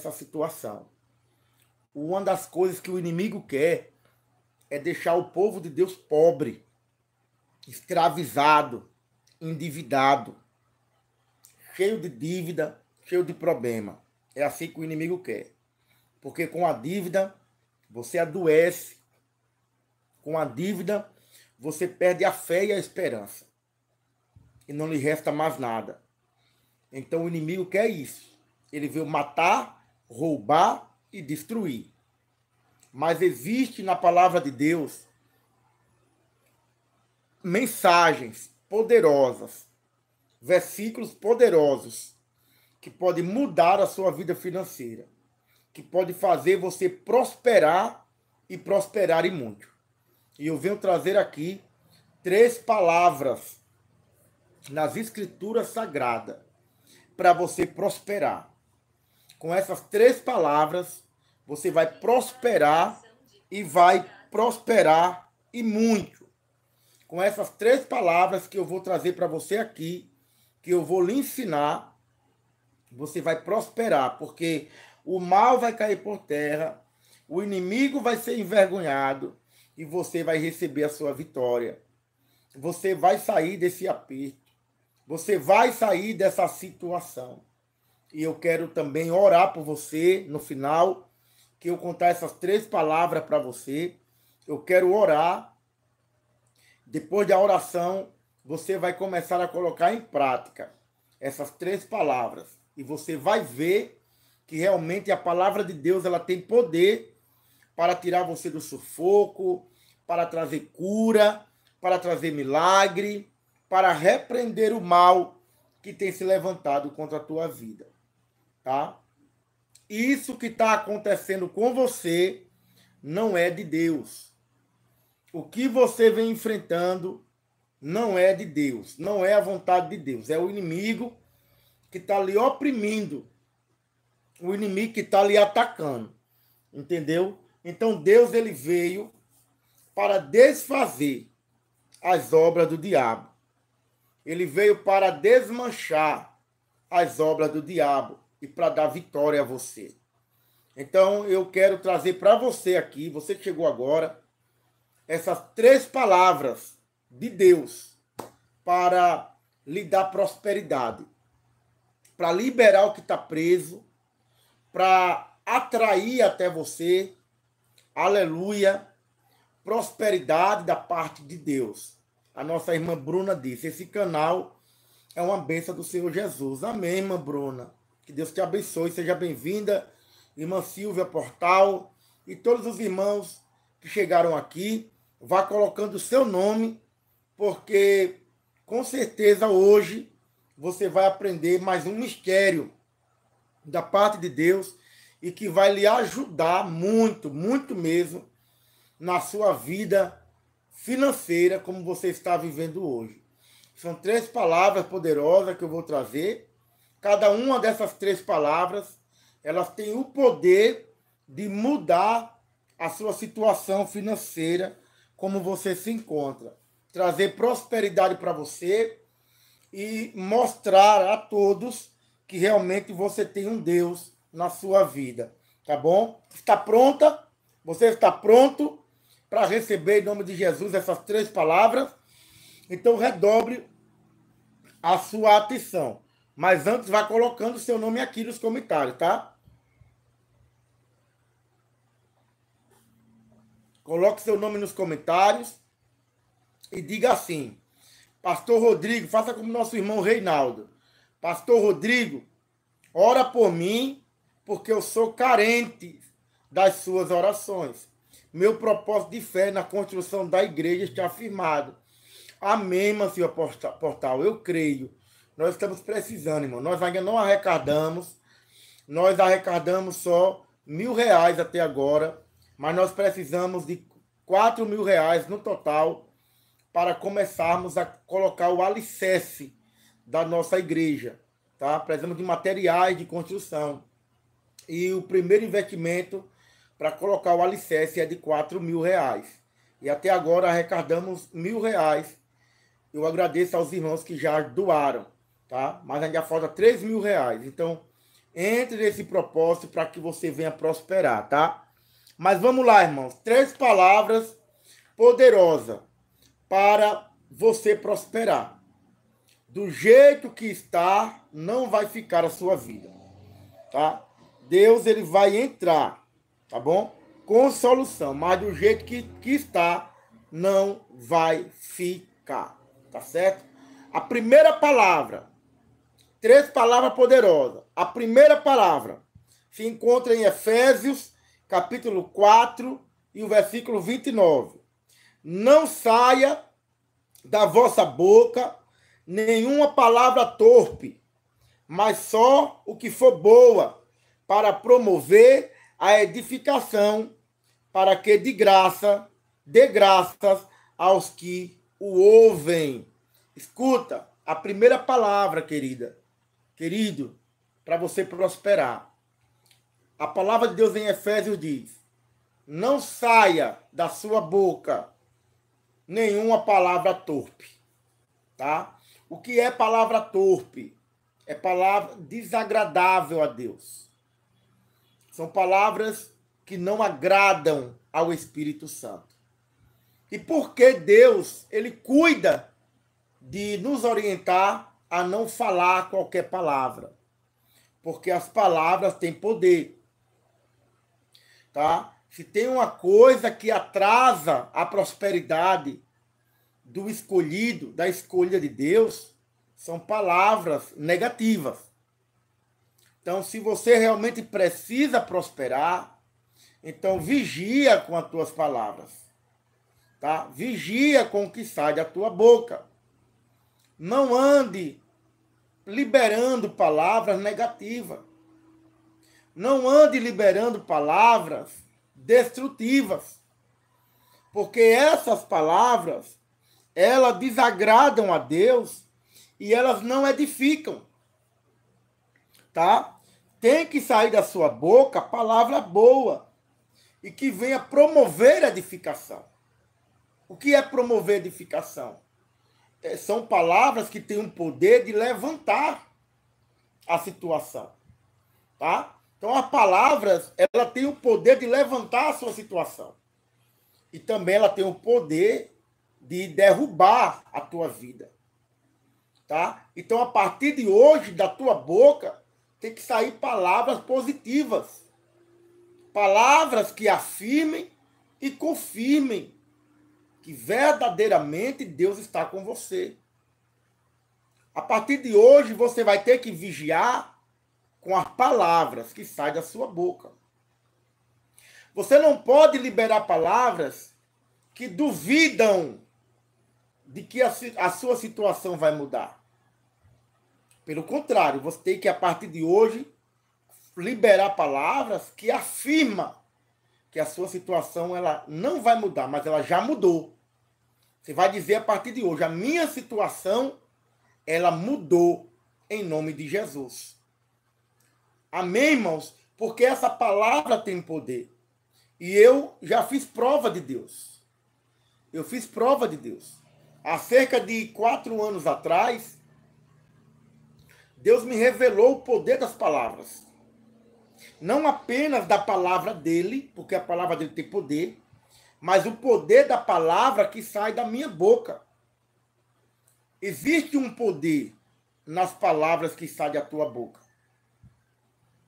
essa situação. Uma das coisas que o inimigo quer é deixar o povo de Deus pobre, escravizado, endividado, cheio de dívida, cheio de problema. É assim que o inimigo quer. Porque com a dívida você adoece. Com a dívida você perde a fé e a esperança. E não lhe resta mais nada. Então o inimigo quer isso. Ele veio matar, roubar e destruir. Mas existe na palavra de Deus mensagens poderosas, versículos poderosos que podem mudar a sua vida financeira, que pode fazer você prosperar e prosperar e muito. E eu venho trazer aqui três palavras nas escrituras sagradas para você prosperar com essas três palavras, você vai prosperar e vai prosperar e muito. Com essas três palavras que eu vou trazer para você aqui, que eu vou lhe ensinar, você vai prosperar, porque o mal vai cair por terra, o inimigo vai ser envergonhado e você vai receber a sua vitória. Você vai sair desse aperto. Você vai sair dessa situação. E eu quero também orar por você no final, que eu contar essas três palavras para você. Eu quero orar. Depois da oração, você vai começar a colocar em prática essas três palavras e você vai ver que realmente a palavra de Deus ela tem poder para tirar você do sufoco, para trazer cura, para trazer milagre, para repreender o mal que tem se levantado contra a tua vida. Tá? Isso que está acontecendo com você não é de Deus. O que você vem enfrentando não é de Deus, não é a vontade de Deus, é o inimigo que está lhe oprimindo, o inimigo que está lhe atacando, entendeu? Então Deus ele veio para desfazer as obras do diabo. Ele veio para desmanchar as obras do diabo e para dar vitória a você. Então, eu quero trazer para você aqui, você que chegou agora, essas três palavras de Deus para lhe dar prosperidade, para liberar o que está preso, para atrair até você, aleluia, prosperidade da parte de Deus. A nossa irmã Bruna disse: esse canal é uma bênção do Senhor Jesus. Amém, irmã Bruna. Que Deus te abençoe. Seja bem-vinda, irmã Silvia Portal e todos os irmãos que chegaram aqui. Vá colocando o seu nome, porque com certeza hoje você vai aprender mais um mistério da parte de Deus e que vai lhe ajudar muito, muito mesmo na sua vida financeira como você está vivendo hoje. São três palavras poderosas que eu vou trazer Cada uma dessas três palavras, elas têm o poder de mudar a sua situação financeira, como você se encontra, trazer prosperidade para você e mostrar a todos que realmente você tem um Deus na sua vida, tá bom? Está pronta? Você está pronto para receber em nome de Jesus essas três palavras? Então redobre a sua atenção. Mas antes vá colocando seu nome aqui nos comentários, tá? Coloque seu nome nos comentários e diga assim: Pastor Rodrigo, faça como nosso irmão Reinaldo. Pastor Rodrigo, ora por mim, porque eu sou carente das suas orações. Meu propósito de fé na construção da igreja está afirmado. Amém, senhor portal. Eu creio nós estamos precisando, irmão. Nós ainda não arrecadamos. Nós arrecadamos só mil reais até agora, mas nós precisamos de quatro mil reais no total para começarmos a colocar o alicerce da nossa igreja, tá? Precisamos de materiais de construção. E o primeiro investimento para colocar o alicerce é de quatro mil reais. E até agora arrecadamos mil reais. Eu agradeço aos irmãos que já doaram tá? Mas ainda falta 3 mil reais. Então, entre nesse propósito para que você venha prosperar, tá? Mas vamos lá, irmãos. Três palavras poderosas para você prosperar. Do jeito que está, não vai ficar a sua vida, tá? Deus, ele vai entrar, tá bom? Com solução, mas do jeito que, que está, não vai ficar, tá certo? A primeira palavra três palavras poderosas. A primeira palavra se encontra em Efésios, capítulo 4 e o versículo 29. Não saia da vossa boca nenhuma palavra torpe, mas só o que for boa para promover a edificação, para que de graça dê graças aos que o ouvem. Escuta a primeira palavra, querida Querido, para você prosperar. A palavra de Deus em Efésios diz: não saia da sua boca nenhuma palavra torpe. Tá? O que é palavra torpe? É palavra desagradável a Deus. São palavras que não agradam ao Espírito Santo. E porque Deus, ele cuida de nos orientar a não falar qualquer palavra, porque as palavras têm poder. Tá? Se tem uma coisa que atrasa a prosperidade do escolhido, da escolha de Deus, são palavras negativas. Então, se você realmente precisa prosperar, então vigia com as tuas palavras. Tá? Vigia com o que sai da tua boca. Não ande liberando palavras negativas. Não ande liberando palavras destrutivas. Porque essas palavras, elas desagradam a Deus e elas não edificam. Tá? Tem que sair da sua boca palavra boa e que venha promover edificação. O que é promover edificação? É, são palavras que têm um poder de levantar a situação, tá? Então as palavras, ela tem o poder de levantar a sua situação. E também ela tem o poder de derrubar a tua vida. Tá? Então a partir de hoje da tua boca tem que sair palavras positivas. Palavras que afirmem e confirmem que verdadeiramente Deus está com você. A partir de hoje, você vai ter que vigiar com as palavras que saem da sua boca. Você não pode liberar palavras que duvidam de que a, a sua situação vai mudar. Pelo contrário, você tem que, a partir de hoje, liberar palavras que afirma que a sua situação ela não vai mudar, mas ela já mudou. Você vai dizer a partir de hoje, a minha situação ela mudou em nome de Jesus. Amém, irmãos? Porque essa palavra tem poder. E eu já fiz prova de Deus. Eu fiz prova de Deus. Há cerca de quatro anos atrás, Deus me revelou o poder das palavras não apenas da palavra dele, porque a palavra dele tem poder, mas o poder da palavra que sai da minha boca. Existe um poder nas palavras que saem da tua boca.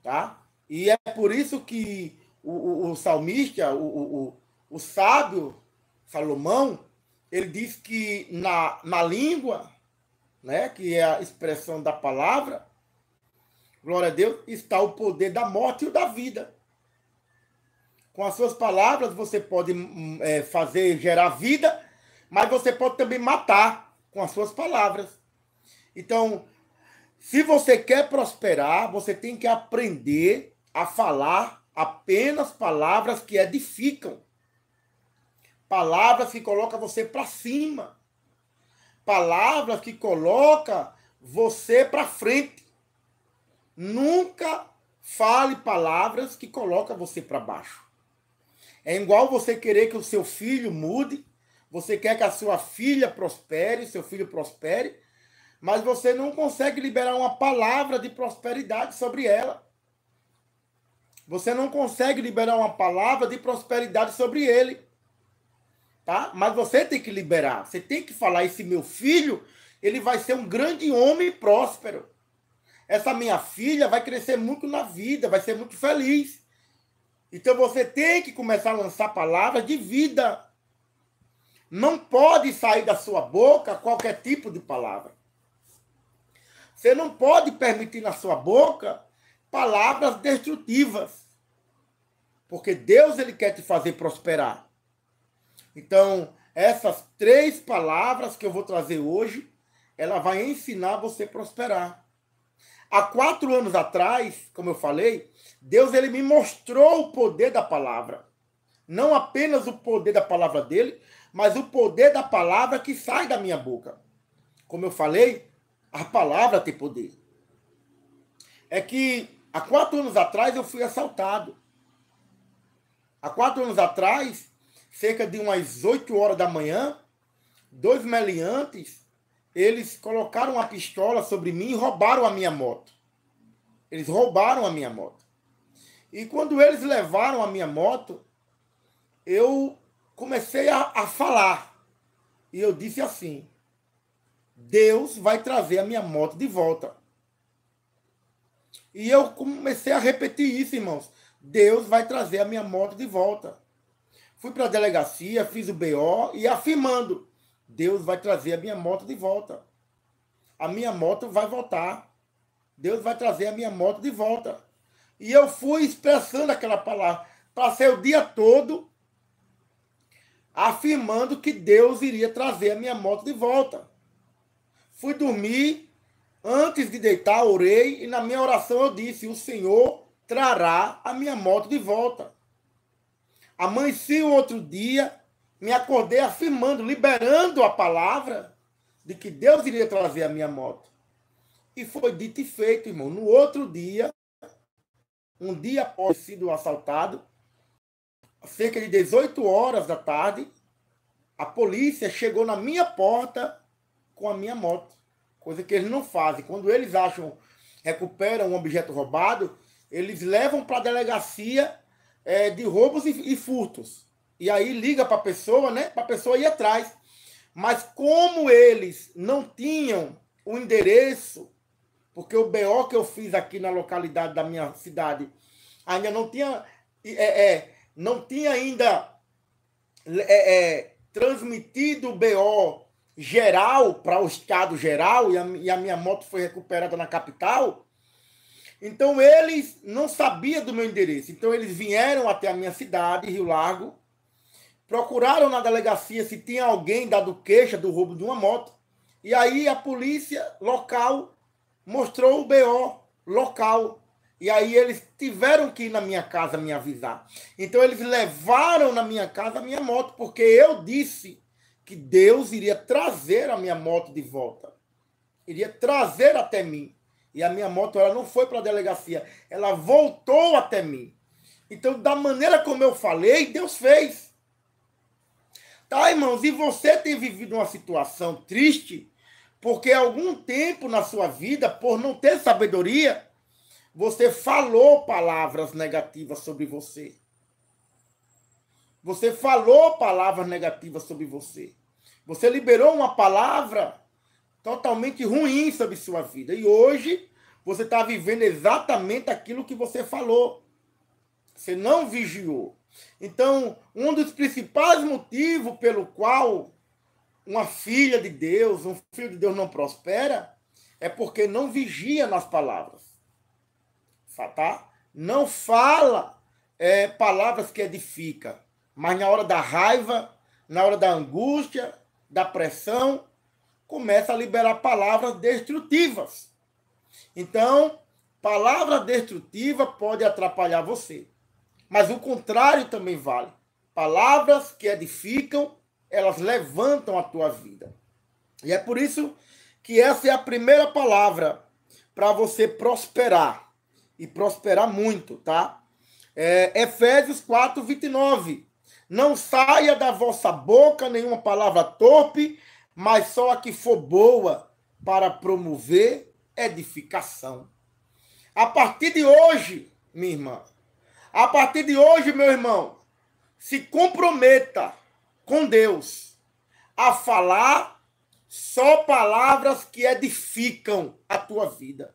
Tá? E é por isso que o, o, o salmista, o, o, o sábio Salomão, ele diz que na, na língua, né, que é a expressão da palavra, glória a Deus, está o poder da morte e o da vida. Com as suas palavras, você pode hum, é, fazer gerar vida, mas você pode também matar com as suas palavras. Então, se você quer prosperar, você tem que aprender a falar apenas palavras que edificam. Palavras que colocam você para cima. Palavras que colocam você para frente Nunca fale palavras que colocam você para baixo. É igual você querer que o seu filho mude, você quer que a sua filha prospere, seu filho prospere, mas você não consegue liberar uma palavra de prosperidade sobre ela. Você não consegue liberar uma palavra de prosperidade sobre ele. Tá? Mas você tem que liberar, você tem que falar esse meu filho, ele vai ser um grande homem próspero essa minha filha vai crescer muito na vida, vai ser muito feliz. Então você tem que começar a lançar palavras de vida. Não pode sair da sua boca qualquer tipo de palavra. Você não pode permitir na sua boca palavras destrutivas. Porque Deus ele quer te fazer prosperar. Então, essas três palavras que eu vou trazer hoje, ela vai ensinar você a prosperar. Há quatro anos atrás, como eu falei, Deus ele me mostrou o poder da palavra. Não apenas o poder da palavra dele, mas o poder da palavra que sai da minha boca. Como eu falei, a palavra tem poder. É que há quatro anos atrás eu fui assaltado. Há quatro anos atrás, cerca de umas oito horas da manhã, dois meliantes eles colocaram uma pistola sobre mim e roubaram a minha moto. Eles roubaram a minha moto. E quando eles levaram a minha moto, eu comecei a, a falar. E eu disse assim: Deus vai trazer a minha moto de volta. E eu comecei a repetir isso, irmãos. Deus vai trazer a minha moto de volta. Fui para a delegacia, fiz o BO e afirmando Deus vai trazer a minha moto de volta. A minha moto vai voltar. Deus vai trazer a minha moto de volta. E eu fui expressando aquela palavra. Passei o dia todo afirmando que Deus iria trazer a minha moto de volta. Fui dormir, antes de deitar, orei e na minha oração eu disse: O Senhor trará a minha moto de volta. Amanheci outro dia me acordei afirmando, liberando a palavra de que Deus iria trazer a minha moto. E foi dito e feito, irmão. No outro dia, um dia após sido assaltado, cerca de 18 horas da tarde, a polícia chegou na minha porta com a minha moto. Coisa que eles não fazem. Quando eles acham, recuperam um objeto roubado, eles levam para a delegacia é, de roubos e, e furtos. E aí liga para a pessoa, né? Para a pessoa ir atrás. Mas como eles não tinham o endereço, porque o BO que eu fiz aqui na localidade da minha cidade ainda não tinha, é, é não tinha ainda é, é, transmitido o BO geral para o estado geral e a, e a minha moto foi recuperada na capital. Então eles não sabiam do meu endereço. Então eles vieram até a minha cidade, Rio Largo, Procuraram na delegacia se tinha alguém dado queixa do roubo de uma moto. E aí a polícia local mostrou o BO local. E aí eles tiveram que ir na minha casa me avisar. Então eles levaram na minha casa a minha moto, porque eu disse que Deus iria trazer a minha moto de volta. Iria trazer até mim. E a minha moto ela não foi para a delegacia, ela voltou até mim. Então, da maneira como eu falei, Deus fez. Tá, irmãos, e você tem vivido uma situação triste, porque algum tempo na sua vida, por não ter sabedoria, você falou palavras negativas sobre você. Você falou palavras negativas sobre você. Você liberou uma palavra totalmente ruim sobre sua vida. E hoje você está vivendo exatamente aquilo que você falou. Você não vigiou. Então, um dos principais motivos pelo qual uma filha de Deus, um filho de Deus não prospera, é porque não vigia nas palavras. Tá? Não fala é, palavras que edificam, mas na hora da raiva, na hora da angústia, da pressão, começa a liberar palavras destrutivas. Então, palavra destrutiva pode atrapalhar você. Mas o contrário também vale. Palavras que edificam, elas levantam a tua vida. E é por isso que essa é a primeira palavra para você prosperar. E prosperar muito, tá? É, Efésios 4, 29. Não saia da vossa boca nenhuma palavra torpe, mas só a que for boa para promover edificação. A partir de hoje, minha irmã, a partir de hoje, meu irmão, se comprometa com Deus a falar só palavras que edificam a tua vida.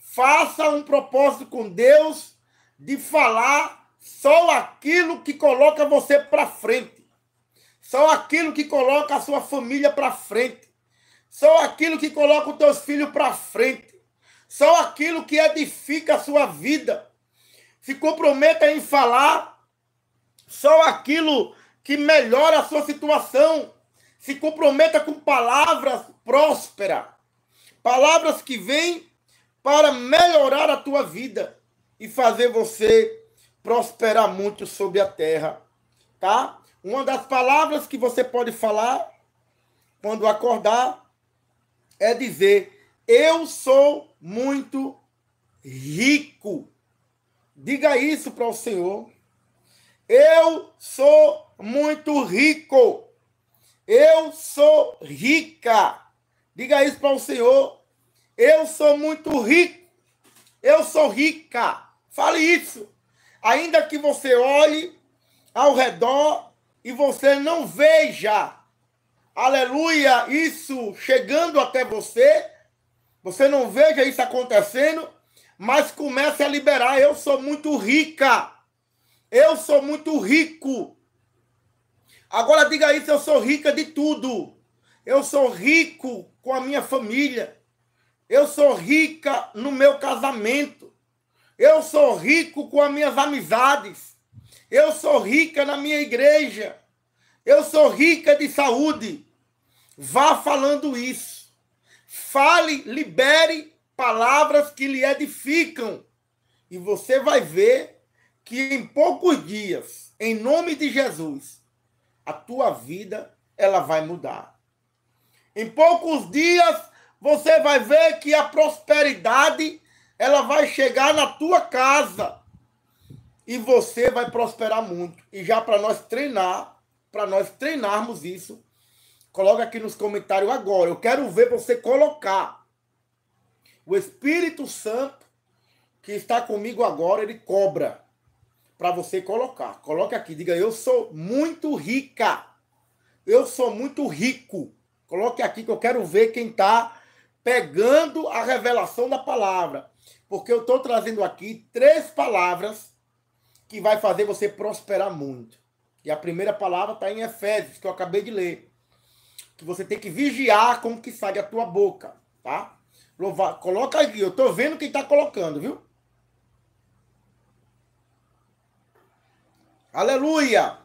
Faça um propósito com Deus de falar só aquilo que coloca você para frente. Só aquilo que coloca a sua família para frente. Só aquilo que coloca os teus filhos para frente. Só aquilo que edifica a sua vida se comprometa em falar só aquilo que melhora a sua situação. Se comprometa com palavras prósperas, palavras que vêm para melhorar a tua vida e fazer você prosperar muito sobre a terra, tá? Uma das palavras que você pode falar quando acordar é dizer: Eu sou muito rico. Diga isso para o Senhor. Eu sou muito rico. Eu sou rica. Diga isso para o Senhor. Eu sou muito rico. Eu sou rica. Fale isso. Ainda que você olhe ao redor e você não veja, aleluia, isso chegando até você, você não veja isso acontecendo, mas comece a liberar. Eu sou muito rica. Eu sou muito rico. Agora diga isso, eu sou rica de tudo. Eu sou rico com a minha família. Eu sou rica no meu casamento. Eu sou rico com as minhas amizades. Eu sou rica na minha igreja. Eu sou rica de saúde. Vá falando isso. Fale, libere palavras que lhe edificam. E você vai ver que em poucos dias, em nome de Jesus, a tua vida ela vai mudar. Em poucos dias você vai ver que a prosperidade ela vai chegar na tua casa e você vai prosperar muito. E já para nós treinar, para nós treinarmos isso, coloca aqui nos comentários agora. Eu quero ver você colocar o Espírito Santo que está comigo agora, ele cobra para você colocar. Coloque aqui, diga eu sou muito rica. Eu sou muito rico. Coloque aqui que eu quero ver quem está pegando a revelação da palavra, porque eu estou trazendo aqui três palavras que vai fazer você prosperar muito. E a primeira palavra está em Efésios, que eu acabei de ler. Que você tem que vigiar com o que sai da tua boca, tá? Louvar, coloca aqui, eu estou vendo quem está colocando, viu? Aleluia!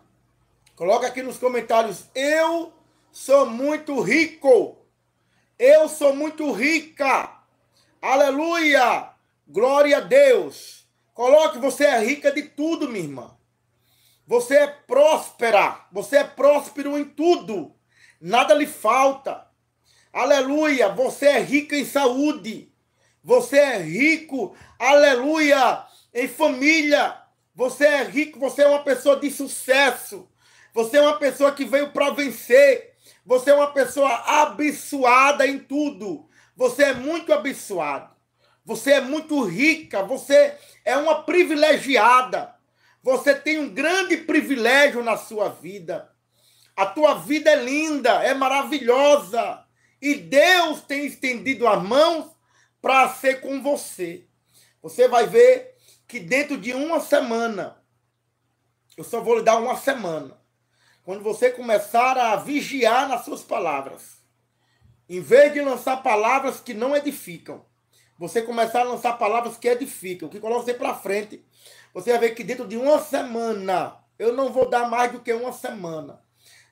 Coloca aqui nos comentários. Eu sou muito rico. Eu sou muito rica. Aleluia! Glória a Deus. Coloque, você é rica de tudo, minha irmã. Você é próspera. Você é próspero em tudo. Nada lhe falta. Aleluia! Você é rico em saúde. Você é rico, aleluia, em família. Você é rico, você é uma pessoa de sucesso. Você é uma pessoa que veio para vencer. Você é uma pessoa abençoada em tudo. Você é muito abençoado. Você é muito rica. Você é uma privilegiada. Você tem um grande privilégio na sua vida. A tua vida é linda, é maravilhosa. E Deus tem estendido as mãos para ser com você. Você vai ver que dentro de uma semana, eu só vou lhe dar uma semana, quando você começar a vigiar nas suas palavras, em vez de lançar palavras que não edificam, você começar a lançar palavras que edificam, que colocam você para frente, você vai ver que dentro de uma semana, eu não vou dar mais do que uma semana.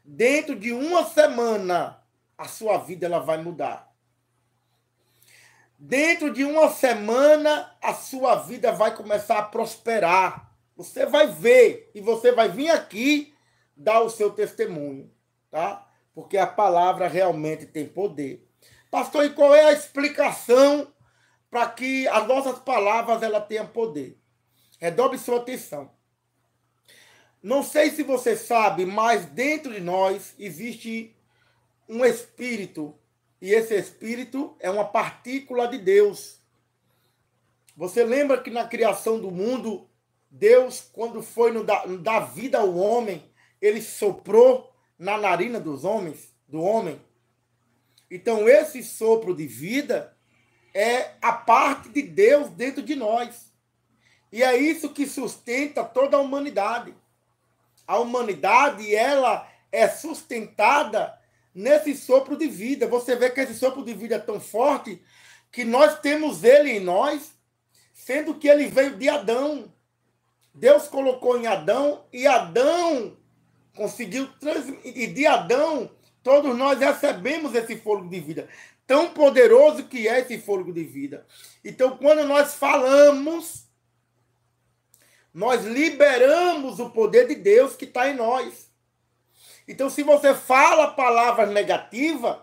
Dentro de uma semana, a sua vida ela vai mudar. Dentro de uma semana, a sua vida vai começar a prosperar. Você vai ver e você vai vir aqui dar o seu testemunho, tá? Porque a palavra realmente tem poder. Pastor, e qual é a explicação para que as nossas palavras ela tenha poder? Redobre sua atenção. Não sei se você sabe, mas dentro de nós existe um espírito. E esse espírito é uma partícula de Deus. Você lembra que na criação do mundo, Deus, quando foi no dar da vida ao homem, ele soprou na narina dos homens, do homem. Então, esse sopro de vida é a parte de Deus dentro de nós. E é isso que sustenta toda a humanidade. A humanidade, ela é sustentada nesse sopro de vida. Você vê que esse sopro de vida é tão forte que nós temos ele em nós, sendo que ele veio de Adão. Deus colocou em Adão e Adão conseguiu e de Adão todos nós recebemos esse fogo de vida. Tão poderoso que é esse fogo de vida. Então, quando nós falamos, nós liberamos o poder de Deus que está em nós. Então, se você fala palavras negativas,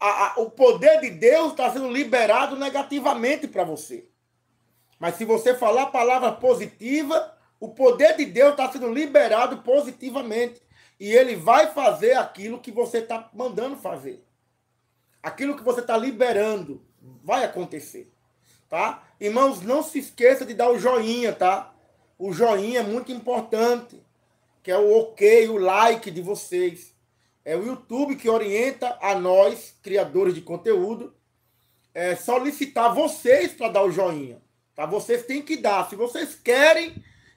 a, a, o poder de Deus está sendo liberado negativamente para você. Mas se você falar palavras positivas, o poder de Deus está sendo liberado positivamente. E ele vai fazer aquilo que você está mandando fazer. Aquilo que você está liberando vai acontecer. Tá? Irmãos, não se esqueça de dar o joinha, tá? O joinha é muito importante que é o ok, o like de vocês. É o YouTube que orienta a nós, criadores de conteúdo, é solicitar vocês para dar o joinha. Tá? Vocês têm que dar. Se vocês querem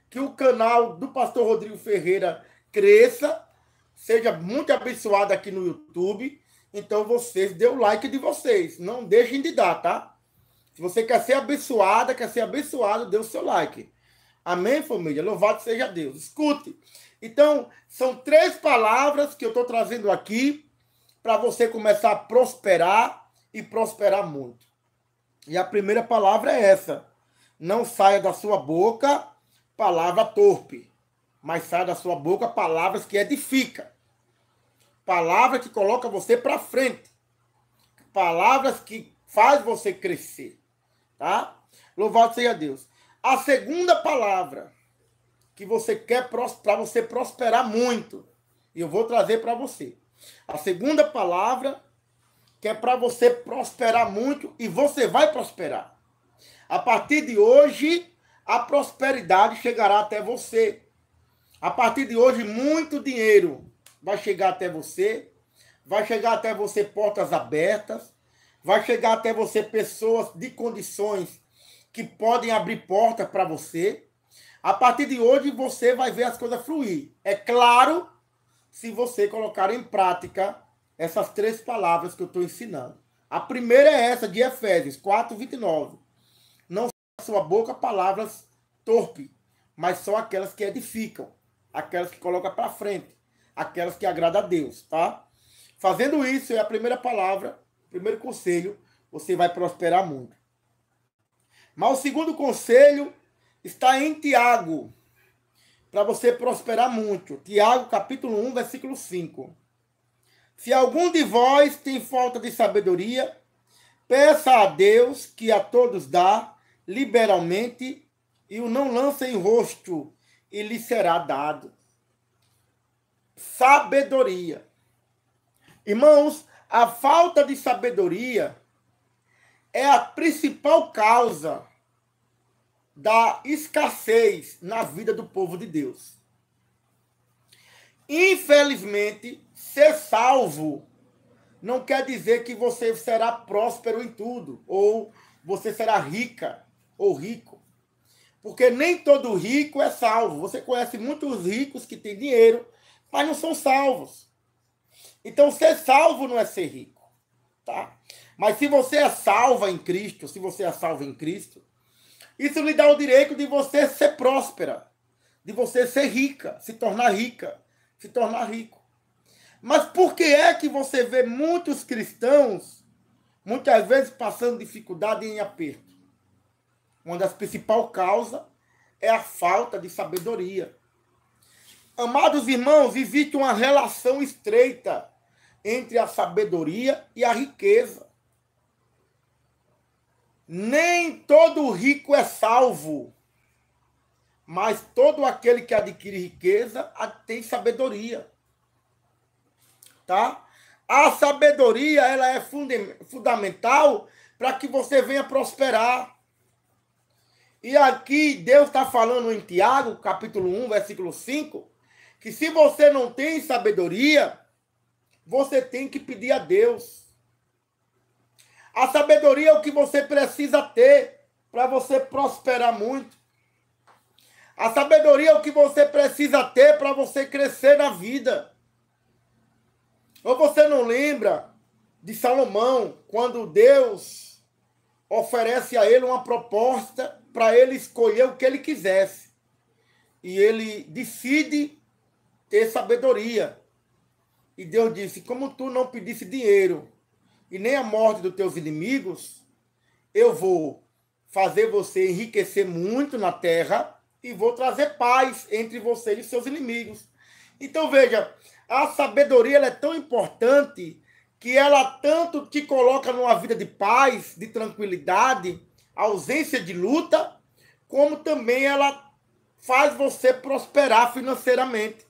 que o canal do pastor Rodrigo Ferreira cresça, seja muito abençoado aqui no YouTube, então vocês dê o like de vocês. Não deixem de dar, tá? Se você quer ser abençoada, quer ser abençoado, dê o seu like. Amém, família? Louvado seja Deus. Escute. Então, são três palavras que eu estou trazendo aqui para você começar a prosperar e prosperar muito. E a primeira palavra é essa: não saia da sua boca palavra torpe, mas saia da sua boca palavras que edifica, palavras que coloca você para frente, palavras que faz você crescer, tá? Louvado seja Deus. A segunda palavra que você quer para você prosperar muito. E eu vou trazer para você. A segunda palavra que é para você prosperar muito e você vai prosperar. A partir de hoje, a prosperidade chegará até você. A partir de hoje, muito dinheiro vai chegar até você, vai chegar até você portas abertas, vai chegar até você pessoas de condições que podem abrir portas para você. A partir de hoje você vai ver as coisas fluir. É claro, se você colocar em prática essas três palavras que eu estou ensinando. A primeira é essa de Efésios 4, 29. Não sua boca palavras torpe, mas só aquelas que edificam, aquelas que colocam para frente, aquelas que agradam a Deus, tá? Fazendo isso é a primeira palavra, primeiro conselho, você vai prosperar muito. Mas o segundo conselho está em Tiago, para você prosperar muito. Tiago, capítulo 1, versículo 5. Se algum de vós tem falta de sabedoria, peça a Deus que a todos dá liberalmente e o não lança em rosto e lhe será dado. Sabedoria. Irmãos, a falta de sabedoria é a principal causa da escassez na vida do povo de Deus. Infelizmente, ser salvo não quer dizer que você será próspero em tudo, ou você será rica ou rico. Porque nem todo rico é salvo. Você conhece muitos ricos que têm dinheiro, mas não são salvos. Então, ser salvo não é ser rico, tá? Mas se você é salva em Cristo, se você é salvo em Cristo, isso lhe dá o direito de você ser próspera, de você ser rica, se tornar rica, se tornar rico. Mas por que é que você vê muitos cristãos muitas vezes passando dificuldade em aperto? Uma das principais causas é a falta de sabedoria. Amados irmãos, existe uma relação estreita entre a sabedoria e a riqueza. Nem todo rico é salvo, mas todo aquele que adquire riqueza tem sabedoria. Tá? A sabedoria ela é fundamental para que você venha prosperar. E aqui Deus está falando em Tiago, capítulo 1, versículo 5, que se você não tem sabedoria, você tem que pedir a Deus. A sabedoria é o que você precisa ter para você prosperar muito. A sabedoria é o que você precisa ter para você crescer na vida. Ou você não lembra de Salomão quando Deus oferece a ele uma proposta para ele escolher o que ele quisesse. E ele decide ter sabedoria. E Deus disse: Como tu não pedisse dinheiro e nem a morte dos teus inimigos, eu vou fazer você enriquecer muito na terra e vou trazer paz entre você e seus inimigos. Então veja, a sabedoria é tão importante que ela tanto te coloca numa vida de paz, de tranquilidade, ausência de luta, como também ela faz você prosperar financeiramente.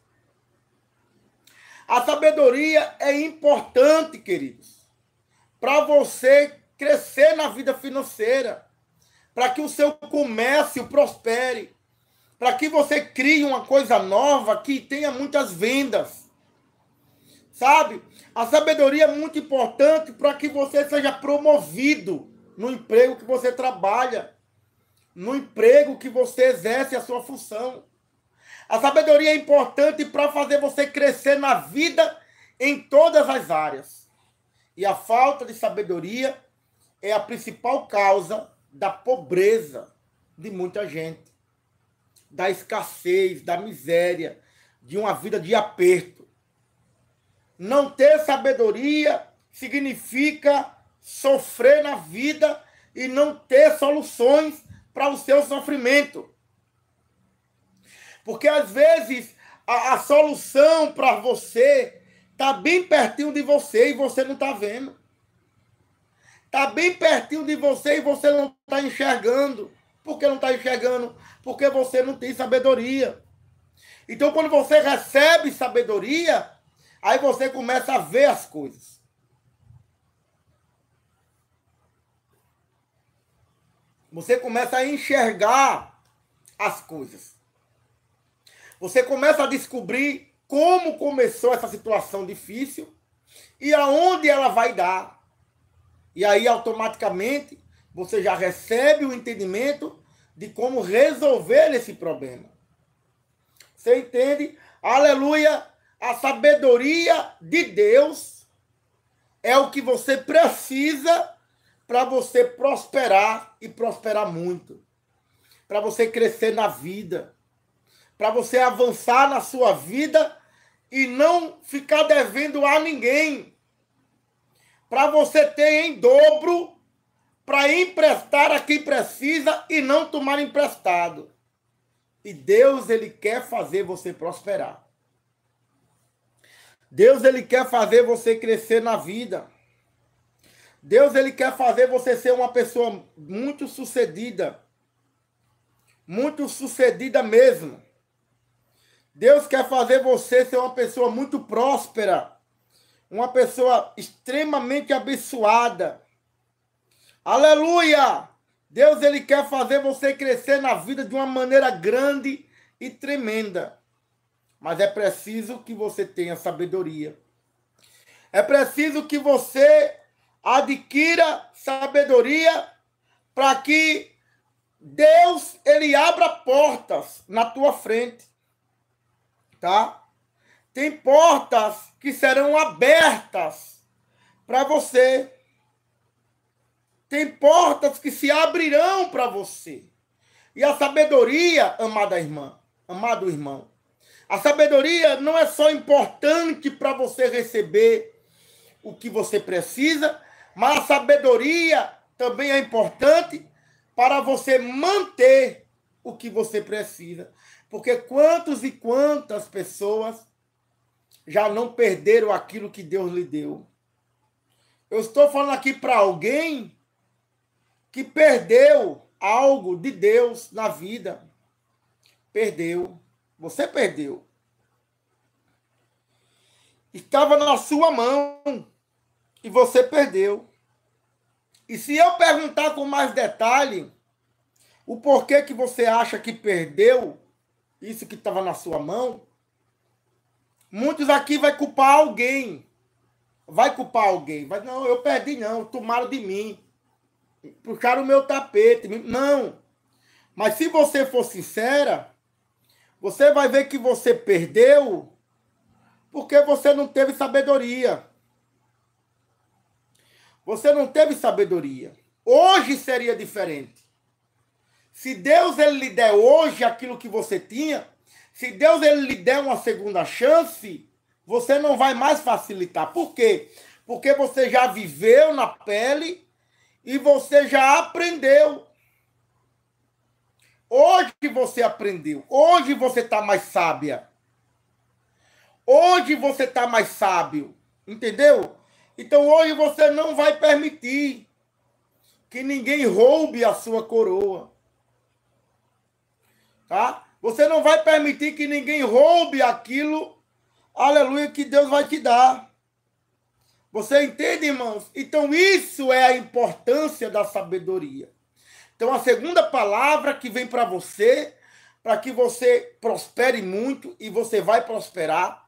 A sabedoria é importante, queridos para você crescer na vida financeira, para que o seu comércio prospere, para que você crie uma coisa nova que tenha muitas vendas. Sabe? A sabedoria é muito importante para que você seja promovido no emprego que você trabalha, no emprego que você exerce a sua função. A sabedoria é importante para fazer você crescer na vida em todas as áreas e a falta de sabedoria é a principal causa da pobreza de muita gente, da escassez, da miséria, de uma vida de aperto. Não ter sabedoria significa sofrer na vida e não ter soluções para o seu sofrimento. Porque às vezes a, a solução para você Está bem pertinho de você e você não está vendo. Está bem pertinho de você e você não está enxergando. Por que não está enxergando? Porque você não tem sabedoria. Então, quando você recebe sabedoria, aí você começa a ver as coisas. Você começa a enxergar as coisas. Você começa a descobrir como começou essa situação difícil e aonde ela vai dar. E aí, automaticamente, você já recebe o entendimento de como resolver esse problema. Você entende? Aleluia! A sabedoria de Deus é o que você precisa para você prosperar e prosperar muito. Para você crescer na vida. Para você avançar na sua vida e não ficar devendo a ninguém. Para você ter em dobro, para emprestar a quem precisa e não tomar emprestado. E Deus, ele quer fazer você prosperar. Deus, ele quer fazer você crescer na vida. Deus, ele quer fazer você ser uma pessoa muito sucedida. Muito sucedida mesmo. Deus quer fazer você ser uma pessoa muito próspera, uma pessoa extremamente abençoada. Aleluia! Deus ele quer fazer você crescer na vida de uma maneira grande e tremenda. Mas é preciso que você tenha sabedoria. É preciso que você adquira sabedoria para que Deus ele abra portas na tua frente tá? Tem portas que serão abertas para você. Tem portas que se abrirão para você. E a sabedoria, amada irmã, amado irmão, a sabedoria não é só importante para você receber o que você precisa, mas a sabedoria também é importante para você manter o que você precisa. Porque quantos e quantas pessoas já não perderam aquilo que Deus lhe deu? Eu estou falando aqui para alguém que perdeu algo de Deus na vida. Perdeu. Você perdeu. Estava na sua mão e você perdeu. E se eu perguntar com mais detalhe o porquê que você acha que perdeu, isso que estava na sua mão, muitos aqui vai culpar alguém. Vai culpar alguém. Vai, não, eu perdi, não. Tomaram de mim. Puxaram o meu tapete. Não. Mas se você for sincera, você vai ver que você perdeu porque você não teve sabedoria. Você não teve sabedoria. Hoje seria diferente. Se Deus ele lhe der hoje aquilo que você tinha, se Deus ele lhe der uma segunda chance, você não vai mais facilitar. Por quê? Porque você já viveu na pele e você já aprendeu. Hoje você aprendeu. Hoje você está mais sábia. Hoje você está mais sábio. Entendeu? Então hoje você não vai permitir que ninguém roube a sua coroa tá? Você não vai permitir que ninguém roube aquilo, aleluia, que Deus vai te dar. Você entende, irmãos? Então, isso é a importância da sabedoria. Então, a segunda palavra que vem para você, para que você prospere muito e você vai prosperar.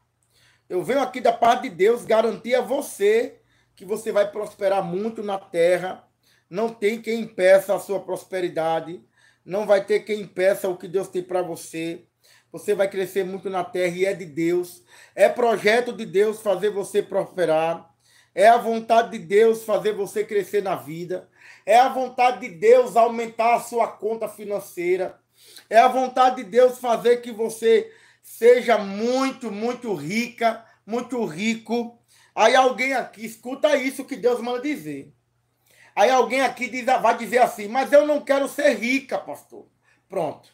Eu venho aqui da parte de Deus garantir a você que você vai prosperar muito na terra. Não tem quem impeça a sua prosperidade. Não vai ter quem peça o que Deus tem para você. Você vai crescer muito na terra e é de Deus. É projeto de Deus fazer você prosperar. É a vontade de Deus fazer você crescer na vida. É a vontade de Deus aumentar a sua conta financeira. É a vontade de Deus fazer que você seja muito, muito rica, muito rico. Aí alguém aqui escuta isso que Deus manda dizer. Aí alguém aqui diz, vai dizer assim, mas eu não quero ser rica, pastor. Pronto.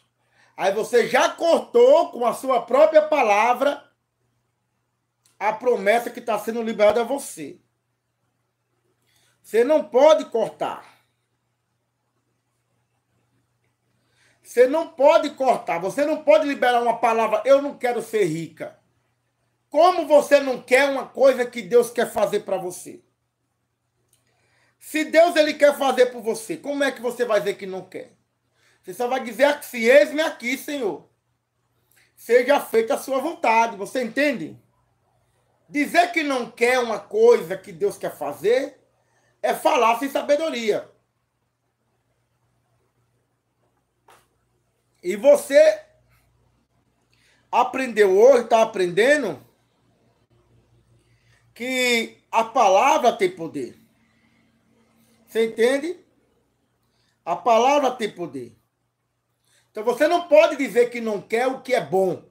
Aí você já cortou com a sua própria palavra a promessa que está sendo liberada a você. Você não pode cortar. Você não pode cortar. Você não pode liberar uma palavra, eu não quero ser rica. Como você não quer uma coisa que Deus quer fazer para você? Se Deus ele quer fazer por você, como é que você vai dizer que não quer? Você só vai dizer que se eis-me aqui, Senhor. Seja feita a sua vontade, você entende? Dizer que não quer uma coisa que Deus quer fazer é falar sem sabedoria. E você aprendeu hoje, está aprendendo, que a palavra tem poder. Você entende? A palavra tem poder. Então você não pode dizer que não quer o que é bom.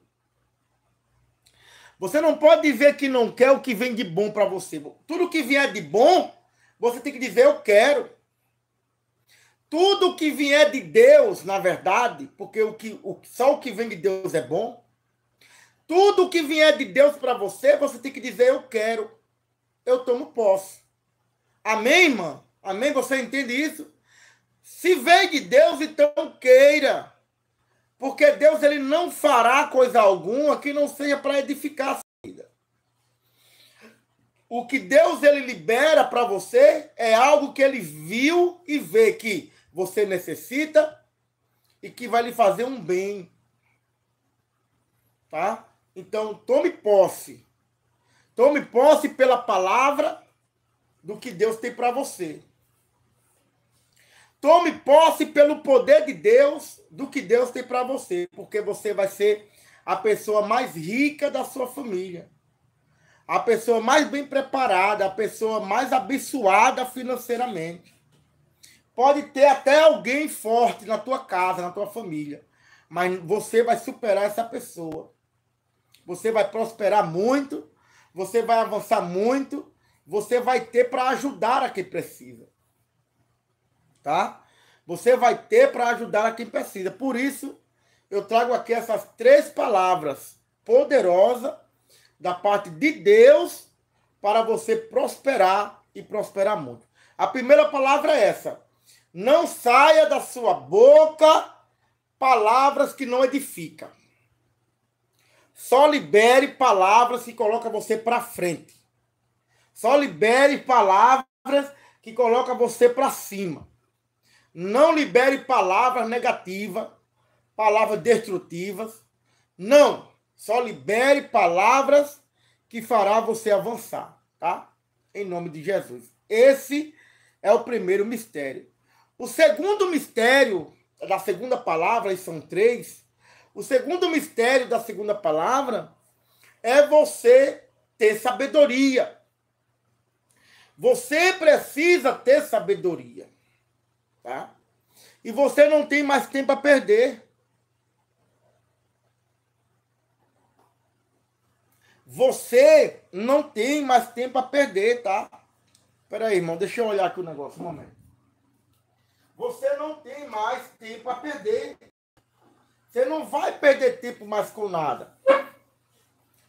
Você não pode dizer que não quer o que vem de bom para você. Tudo que vier de bom, você tem que dizer eu quero. Tudo que vier de Deus, na verdade, porque o que, o, só o que vem de Deus é bom. Tudo que vier de Deus para você, você tem que dizer eu quero. Eu tomo posse. Amém, irmão? Amém? Você entende isso? Se vem de Deus, então queira. Porque Deus ele não fará coisa alguma que não seja para edificar a vida. O que Deus ele libera para você é algo que ele viu e vê que você necessita e que vai lhe fazer um bem. Tá? Então, tome posse. Tome posse pela palavra do que Deus tem para você. Tome posse pelo poder de Deus do que Deus tem para você, porque você vai ser a pessoa mais rica da sua família, a pessoa mais bem preparada, a pessoa mais abençoada financeiramente. Pode ter até alguém forte na tua casa, na tua família, mas você vai superar essa pessoa. Você vai prosperar muito, você vai avançar muito, você vai ter para ajudar a quem precisa tá? Você vai ter para ajudar a quem precisa. Por isso, eu trago aqui essas três palavras poderosa da parte de Deus para você prosperar e prosperar muito. A primeira palavra é essa: não saia da sua boca palavras que não edificam. Só libere palavras que coloca você para frente. Só libere palavras que coloca você para cima. Não libere palavras negativas, palavras destrutivas. Não, só libere palavras que fará você avançar, tá? Em nome de Jesus. Esse é o primeiro mistério. O segundo mistério da segunda palavra, e são três, o segundo mistério da segunda palavra é você ter sabedoria. Você precisa ter sabedoria. Tá? E você não tem mais tempo a perder. Você não tem mais tempo a perder, tá? Pera aí, irmão, deixa eu olhar aqui o negócio, um momento. Você não tem mais tempo a perder. Você não vai perder tempo mais com nada.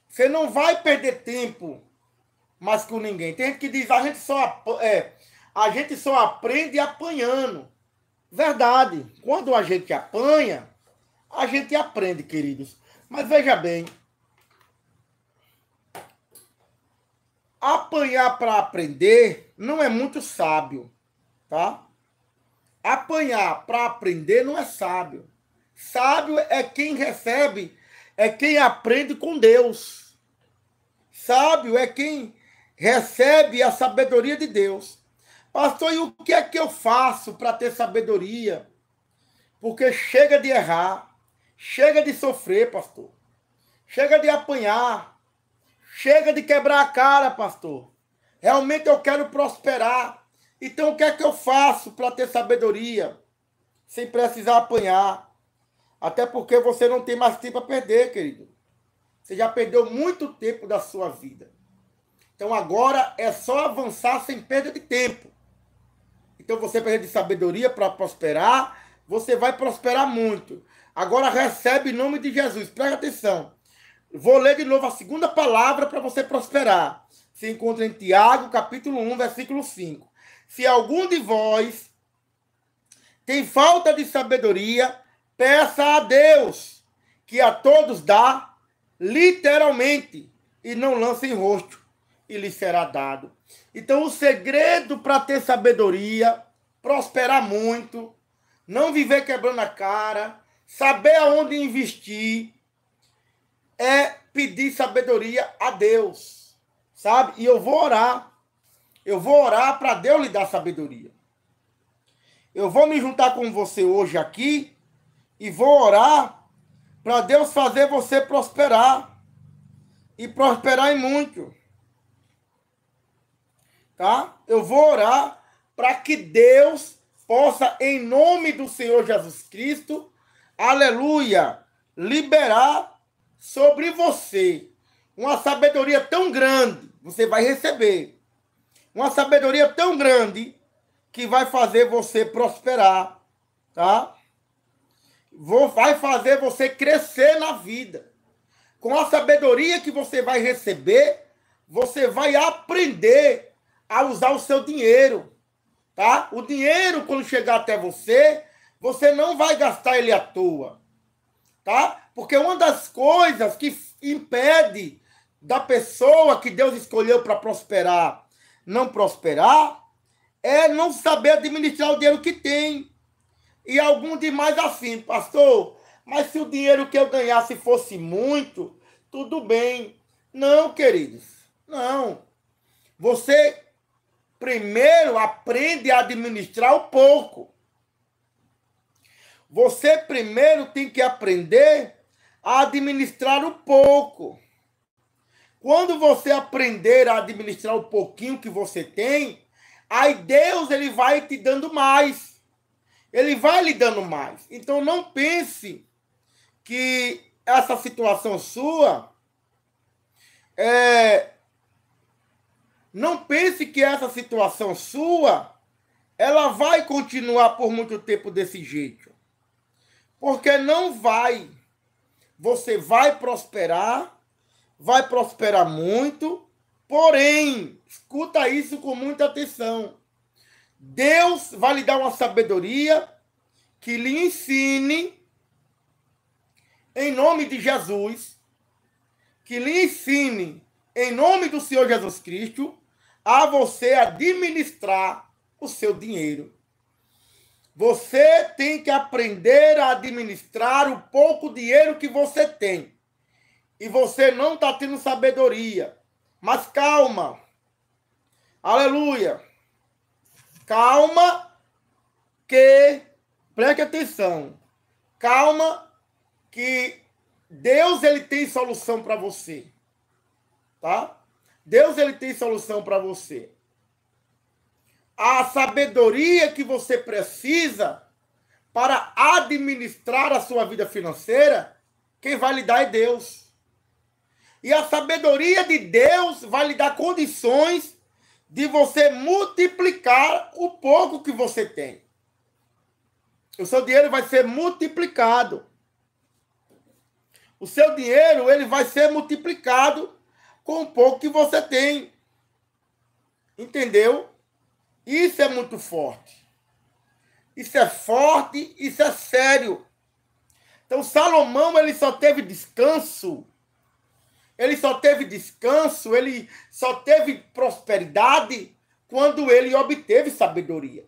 Você não vai perder tempo mais com ninguém. Tem gente que diz, a gente só é, a gente só aprende apanhando. Verdade. Quando a gente apanha, a gente aprende, queridos. Mas veja bem. Apanhar para aprender não é muito sábio, tá? Apanhar para aprender não é sábio. Sábio é quem recebe, é quem aprende com Deus. Sábio é quem recebe a sabedoria de Deus. Pastor, e o que é que eu faço para ter sabedoria? Porque chega de errar, chega de sofrer, pastor. Chega de apanhar, chega de quebrar a cara, pastor. Realmente eu quero prosperar. Então o que é que eu faço para ter sabedoria? Sem precisar apanhar. Até porque você não tem mais tempo a perder, querido. Você já perdeu muito tempo da sua vida. Então agora é só avançar sem perda de tempo. Então você precisa de sabedoria para prosperar, você vai prosperar muito. Agora recebe em nome de Jesus. Presta atenção. Vou ler de novo a segunda palavra para você prosperar. Se encontra em Tiago, capítulo 1, versículo 5. Se algum de vós tem falta de sabedoria, peça a Deus, que a todos dá, literalmente, e não lance em rosto e lhe será dado. Então, o segredo para ter sabedoria, prosperar muito, não viver quebrando a cara, saber aonde investir, é pedir sabedoria a Deus, sabe? E eu vou orar. Eu vou orar para Deus lhe dar sabedoria. Eu vou me juntar com você hoje aqui e vou orar para Deus fazer você prosperar e prosperar em muito tá? Eu vou orar para que Deus possa, em nome do Senhor Jesus Cristo, aleluia, liberar sobre você uma sabedoria tão grande, você vai receber. Uma sabedoria tão grande que vai fazer você prosperar, tá? vai fazer você crescer na vida. Com a sabedoria que você vai receber, você vai aprender a usar o seu dinheiro, tá? O dinheiro, quando chegar até você, você não vai gastar ele à toa, tá? Porque uma das coisas que impede da pessoa que Deus escolheu para prosperar não prosperar é não saber administrar o dinheiro que tem. E algum demais assim, pastor, mas se o dinheiro que eu ganhasse fosse muito, tudo bem. Não, queridos, não. Você primeiro aprende a administrar o pouco. Você primeiro tem que aprender a administrar o pouco. Quando você aprender a administrar o pouquinho que você tem, aí Deus ele vai te dando mais. Ele vai lhe dando mais. Então não pense que essa situação sua é, não pense que essa situação sua ela vai continuar por muito tempo desse jeito. Porque não vai. Você vai prosperar, vai prosperar muito, porém, escuta isso com muita atenção. Deus vai lhe dar uma sabedoria que lhe ensine, em nome de Jesus, que lhe ensine, em nome do Senhor Jesus Cristo, a você administrar o seu dinheiro. Você tem que aprender a administrar o pouco dinheiro que você tem. E você não está tendo sabedoria. Mas calma. Aleluia. Calma que preste atenção. Calma que Deus ele tem solução para você. Tá? Deus ele tem solução para você. A sabedoria que você precisa para administrar a sua vida financeira, quem vai lhe dar é Deus. E a sabedoria de Deus vai lhe dar condições de você multiplicar o pouco que você tem. O seu dinheiro vai ser multiplicado. O seu dinheiro ele vai ser multiplicado com o pouco que você tem. Entendeu? Isso é muito forte. Isso é forte, isso é sério. Então Salomão ele só teve descanso. Ele só teve descanso, ele só teve prosperidade quando ele obteve sabedoria.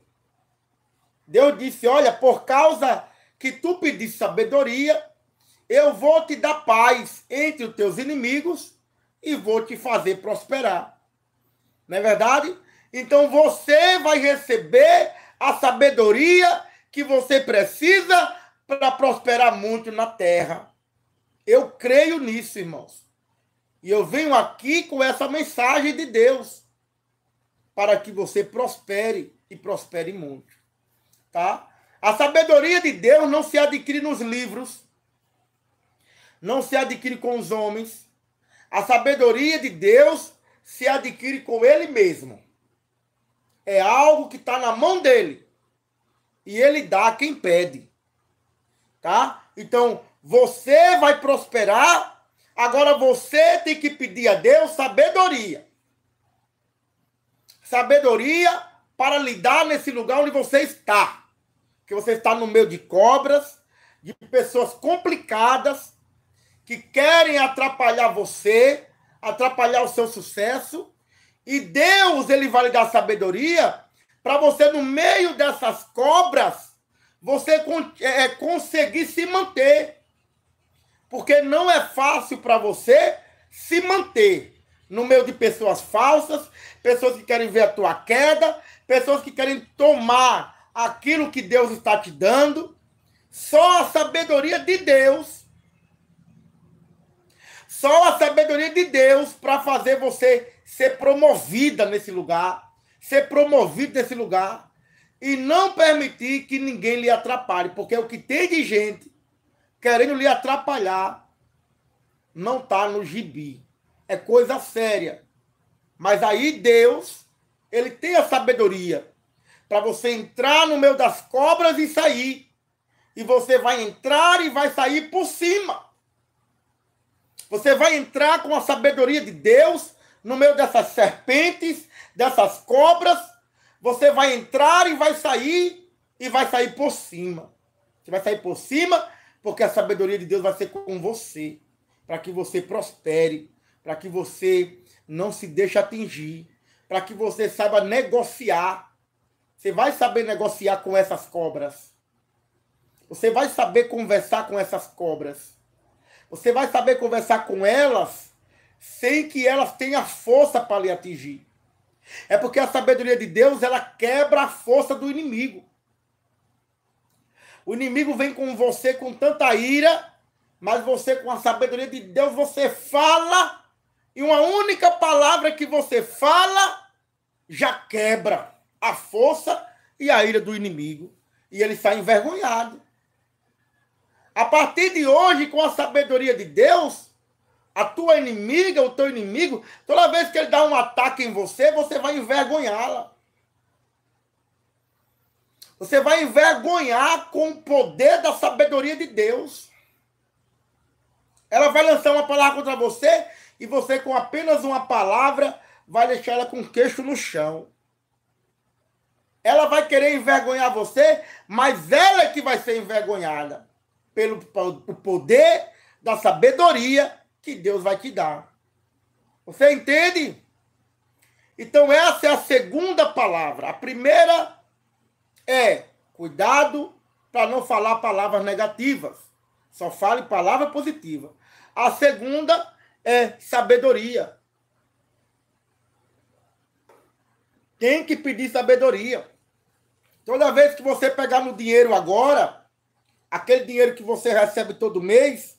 Deus disse: "Olha, por causa que tu pediste sabedoria, eu vou te dar paz entre os teus inimigos e vou te fazer prosperar. Não é verdade? Então você vai receber a sabedoria que você precisa para prosperar muito na terra. Eu creio nisso, irmãos. E eu venho aqui com essa mensagem de Deus para que você prospere e prospere muito, tá? A sabedoria de Deus não se adquire nos livros, não se adquire com os homens, a sabedoria de Deus se adquire com ele mesmo. É algo que está na mão dele. E ele dá quem pede. Tá? Então, você vai prosperar. Agora você tem que pedir a Deus sabedoria. Sabedoria para lidar nesse lugar onde você está. Que você está no meio de cobras, de pessoas complicadas, que querem atrapalhar você, atrapalhar o seu sucesso, e Deus ele vai lhe dar sabedoria para você no meio dessas cobras você é, é, conseguir se manter. Porque não é fácil para você se manter no meio de pessoas falsas, pessoas que querem ver a tua queda, pessoas que querem tomar aquilo que Deus está te dando. Só a sabedoria de Deus só a sabedoria de Deus para fazer você ser promovida nesse lugar, ser promovido nesse lugar e não permitir que ninguém lhe atrapalhe, porque o que tem de gente querendo lhe atrapalhar não está no gibi. É coisa séria. Mas aí Deus, ele tem a sabedoria para você entrar no meio das cobras e sair. E você vai entrar e vai sair por cima. Você vai entrar com a sabedoria de Deus no meio dessas serpentes, dessas cobras. Você vai entrar e vai sair e vai sair por cima. Você vai sair por cima porque a sabedoria de Deus vai ser com você, para que você prospere, para que você não se deixe atingir, para que você saiba negociar. Você vai saber negociar com essas cobras. Você vai saber conversar com essas cobras. Você vai saber conversar com elas sem que elas tenham força para lhe atingir. É porque a sabedoria de Deus, ela quebra a força do inimigo. O inimigo vem com você com tanta ira, mas você com a sabedoria de Deus, você fala e uma única palavra que você fala já quebra a força e a ira do inimigo. E ele sai envergonhado. A partir de hoje, com a sabedoria de Deus, a tua inimiga, o teu inimigo, toda vez que ele dá um ataque em você, você vai envergonhá-la. Você vai envergonhar com o poder da sabedoria de Deus. Ela vai lançar uma palavra contra você e você, com apenas uma palavra, vai deixar ela com o queixo no chão. Ela vai querer envergonhar você, mas ela é que vai ser envergonhada pelo o poder da sabedoria que Deus vai te dar. Você entende? Então, essa é a segunda palavra. A primeira é cuidado para não falar palavras negativas. Só fale palavra positiva. A segunda é sabedoria. Tem que pedir sabedoria. Toda vez que você pegar no dinheiro agora, aquele dinheiro que você recebe todo mês,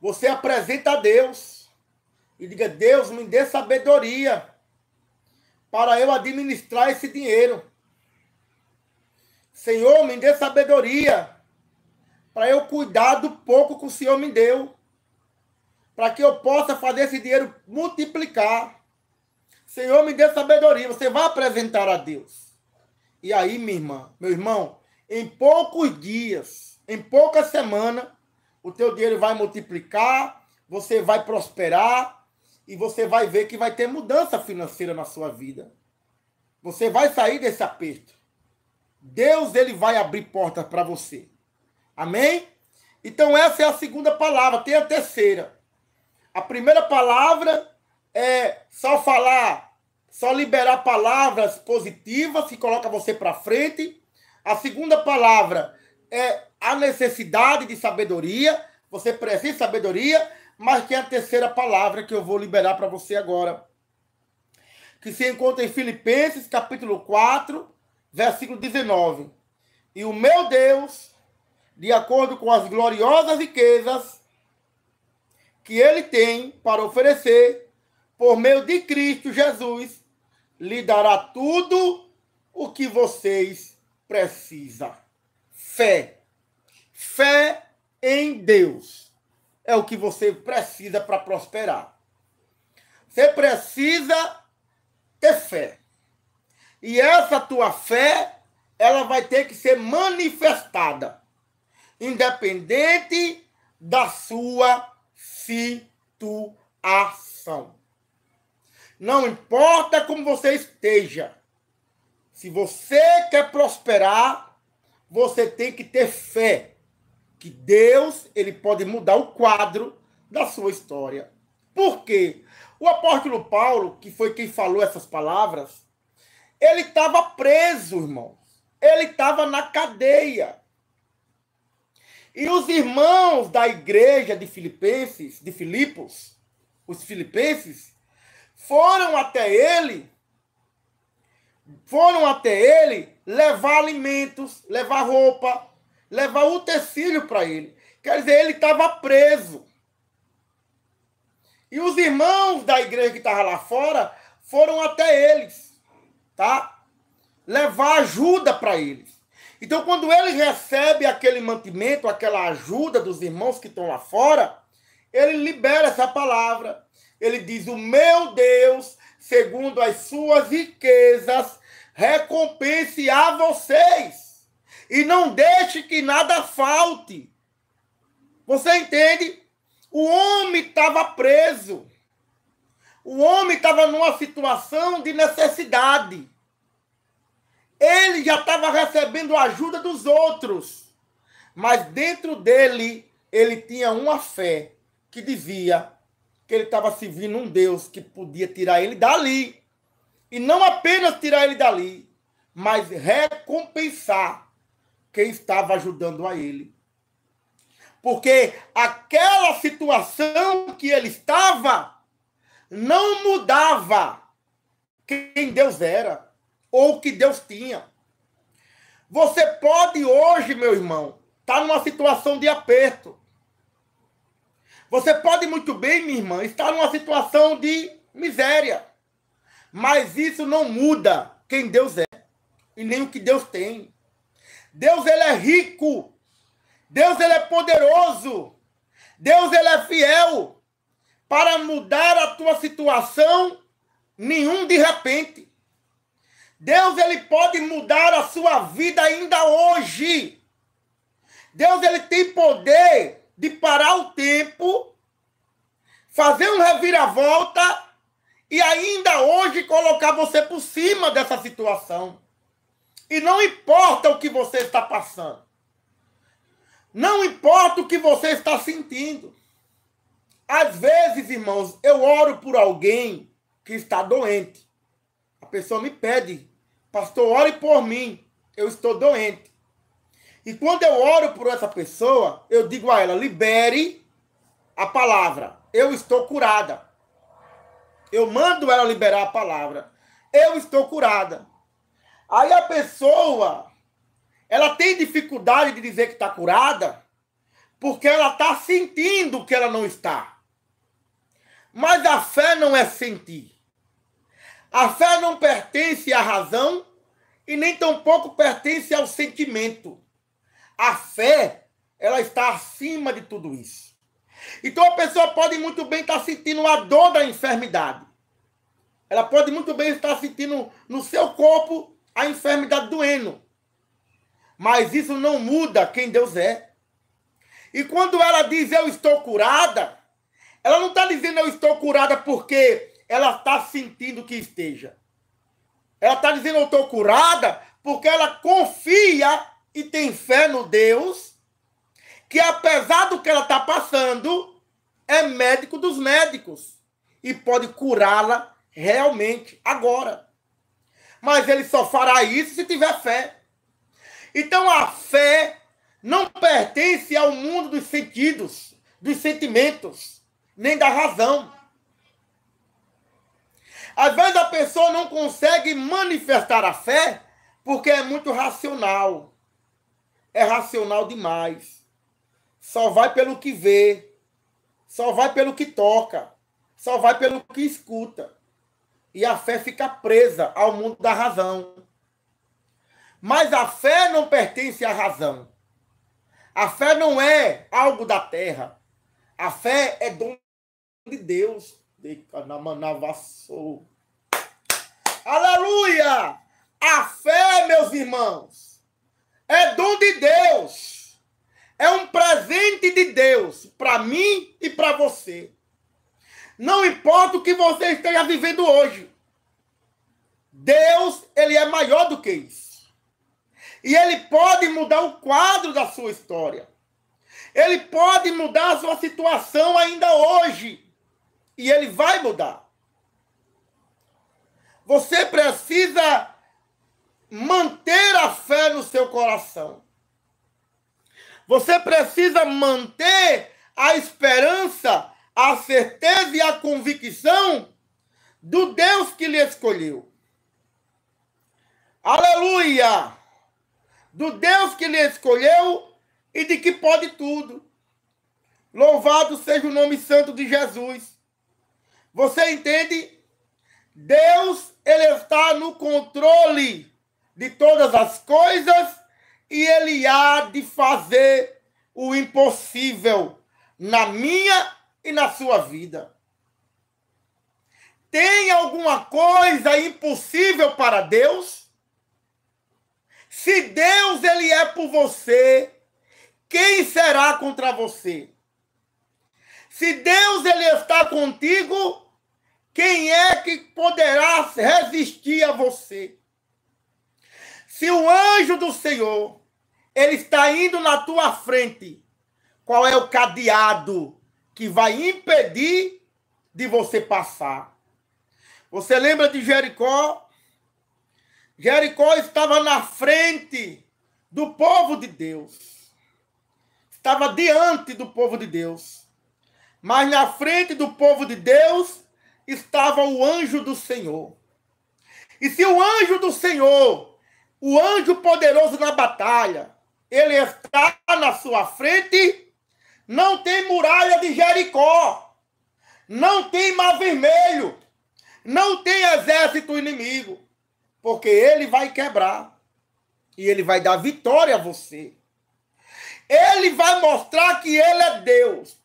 você apresenta a Deus e diga: Deus, me dê sabedoria para eu administrar esse dinheiro. Senhor, me dê sabedoria para eu cuidar do pouco que o Senhor me deu, para que eu possa fazer esse dinheiro multiplicar. Senhor, me dê sabedoria. Você vai apresentar a Deus. E aí, minha irmã, meu irmão, em poucos dias, em pouca semana, o teu dinheiro vai multiplicar, você vai prosperar e você vai ver que vai ter mudança financeira na sua vida. Você vai sair desse aperto. Deus ele vai abrir portas para você. Amém? Então essa é a segunda palavra, tem a terceira. A primeira palavra é só falar, só liberar palavras positivas que coloca você para frente. A segunda palavra é a necessidade de sabedoria. Você precisa de sabedoria, mas tem a terceira palavra que eu vou liberar para você agora. Que se encontra em Filipenses, capítulo 4, versículo 19. E o meu Deus, de acordo com as gloriosas riquezas que ele tem para oferecer, por meio de Cristo Jesus, lhe dará tudo o que vocês precisa. Fé. Fé em Deus é o que você precisa para prosperar. Você precisa ter fé. E essa tua fé, ela vai ter que ser manifestada, independente da sua situação. Não importa como você esteja, se você quer prosperar, você tem que ter fé que Deus ele pode mudar o quadro da sua história. Por quê? O apóstolo Paulo, que foi quem falou essas palavras, ele estava preso, irmão Ele estava na cadeia. E os irmãos da igreja de Filipenses, de Filipos, os filipenses, foram até ele foram até ele levar alimentos, levar roupa, levar utensílio para ele. Quer dizer, ele estava preso. E os irmãos da igreja que estavam lá fora foram até eles, tá? Levar ajuda para eles. Então, quando ele recebe aquele mantimento, aquela ajuda dos irmãos que estão lá fora, ele libera essa palavra. Ele diz: O meu Deus segundo as suas riquezas, recompense a vocês. E não deixe que nada falte. Você entende? O homem estava preso. O homem estava numa situação de necessidade. Ele já estava recebendo a ajuda dos outros. Mas dentro dele, ele tinha uma fé que dizia: que ele estava servindo um Deus que podia tirar ele dali. E não apenas tirar ele dali, mas recompensar quem estava ajudando a ele. Porque aquela situação que ele estava não mudava quem Deus era ou o que Deus tinha. Você pode hoje, meu irmão, estar tá numa situação de aperto. Você pode muito bem, minha irmã, estar numa situação de miséria. Mas isso não muda quem Deus é e nem o que Deus tem. Deus ele é rico. Deus ele é poderoso. Deus ele é fiel para mudar a tua situação nenhum de repente. Deus ele pode mudar a sua vida ainda hoje. Deus ele tem poder de parar o tempo, fazer um reviravolta e ainda hoje colocar você por cima dessa situação. E não importa o que você está passando. Não importa o que você está sentindo. Às vezes, irmãos, eu oro por alguém que está doente. A pessoa me pede, pastor, ore por mim. Eu estou doente. E quando eu oro por essa pessoa, eu digo a ela: libere a palavra. Eu estou curada. Eu mando ela liberar a palavra. Eu estou curada. Aí a pessoa, ela tem dificuldade de dizer que está curada, porque ela está sentindo que ela não está. Mas a fé não é sentir. A fé não pertence à razão e nem tampouco pertence ao sentimento. A fé, ela está acima de tudo isso. Então a pessoa pode muito bem estar sentindo a dor da enfermidade. Ela pode muito bem estar sentindo no seu corpo a enfermidade doendo. Mas isso não muda quem Deus é. E quando ela diz eu estou curada, ela não está dizendo eu estou curada porque ela está sentindo que esteja. Ela está dizendo eu estou curada porque ela confia e tem fé no Deus que, apesar do que ela está passando, é médico dos médicos e pode curá-la realmente agora. Mas ele só fará isso se tiver fé. Então a fé não pertence ao mundo dos sentidos, dos sentimentos, nem da razão. Às vezes a pessoa não consegue manifestar a fé porque é muito racional é racional demais. Só vai pelo que vê, só vai pelo que toca, só vai pelo que escuta. E a fé fica presa ao mundo da razão. Mas a fé não pertence à razão. A fé não é algo da terra. A fé é dom de Deus. Aleluia! A fé, meus irmãos, é dom de Deus. É um presente de Deus para mim e para você. Não importa o que você esteja vivendo hoje. Deus, ele é maior do que isso. E ele pode mudar o quadro da sua história. Ele pode mudar a sua situação ainda hoje. E ele vai mudar. Você precisa manter a fé no seu coração. Você precisa manter a esperança, a certeza e a convicção do Deus que lhe escolheu. Aleluia! Do Deus que lhe escolheu e de que pode tudo. Louvado seja o nome santo de Jesus. Você entende? Deus ele está no controle de todas as coisas e ele há de fazer o impossível na minha e na sua vida. Tem alguma coisa impossível para Deus? Se Deus ele é por você, quem será contra você? Se Deus ele está contigo, quem é que poderá resistir a você? Se o anjo do Senhor ele está indo na tua frente, qual é o cadeado que vai impedir de você passar? Você lembra de Jericó? Jericó estava na frente do povo de Deus. Estava diante do povo de Deus. Mas na frente do povo de Deus estava o anjo do Senhor. E se o anjo do Senhor o anjo poderoso na batalha, ele está na sua frente. Não tem muralha de Jericó. Não tem mar vermelho. Não tem exército inimigo. Porque ele vai quebrar. E ele vai dar vitória a você. Ele vai mostrar que ele é Deus.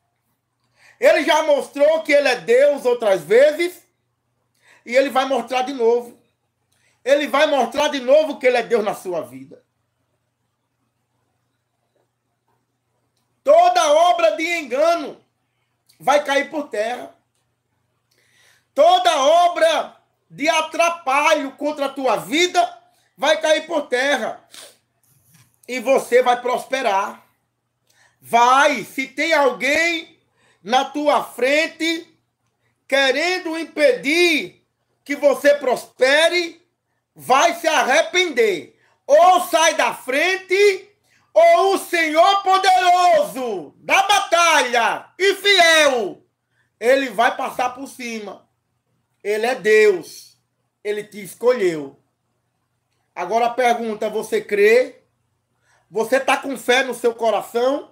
Ele já mostrou que ele é Deus outras vezes. E ele vai mostrar de novo. Ele vai mostrar de novo que ele é Deus na sua vida. Toda obra de engano vai cair por terra. Toda obra de atrapalho contra a tua vida vai cair por terra. E você vai prosperar. Vai, se tem alguém na tua frente querendo impedir que você prospere, vai se arrepender. Ou sai da frente, ou o Senhor poderoso da batalha e fiel, ele vai passar por cima. Ele é Deus. Ele te escolheu. Agora a pergunta: você crê? Você está com fé no seu coração?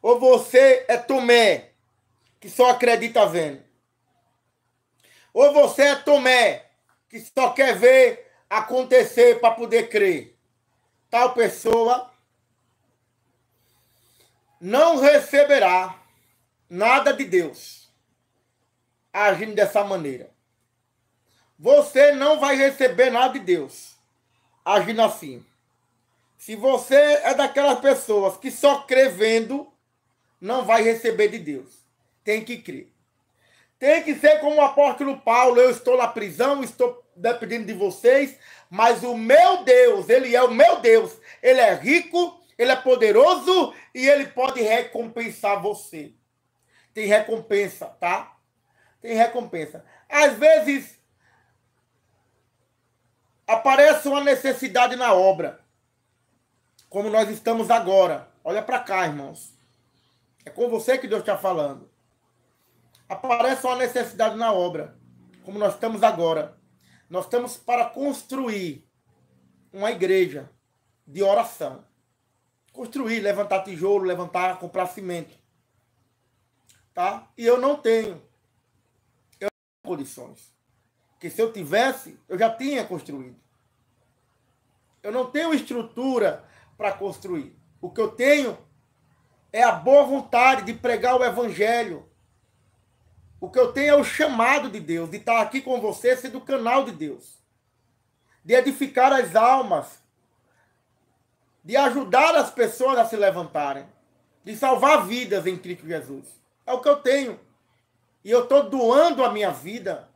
Ou você é Tomé, que só acredita vendo? Ou você é Tomé, que só quer ver acontecer para poder crer. Tal pessoa não receberá nada de Deus agindo dessa maneira. Você não vai receber nada de Deus agindo assim. Se você é daquelas pessoas que só crê vendo, não vai receber de Deus. Tem que crer. Tem que ser como o apóstolo Paulo. Eu estou na prisão, estou dependendo de vocês, mas o meu Deus, ele é o meu Deus. Ele é rico, ele é poderoso e ele pode recompensar você. Tem recompensa, tá? Tem recompensa. Às vezes aparece uma necessidade na obra, como nós estamos agora. Olha para cá, irmãos. É com você que Deus está falando aparece uma necessidade na obra, como nós estamos agora. Nós estamos para construir uma igreja de oração. Construir, levantar tijolo, levantar, comprar cimento. Tá? E eu não tenho. Eu não tenho condições. Que se eu tivesse, eu já tinha construído. Eu não tenho estrutura para construir. O que eu tenho é a boa vontade de pregar o evangelho o que eu tenho é o chamado de Deus, de estar aqui com você, ser do canal de Deus, de edificar as almas, de ajudar as pessoas a se levantarem, de salvar vidas em Cristo Jesus. É o que eu tenho. E eu estou doando a minha vida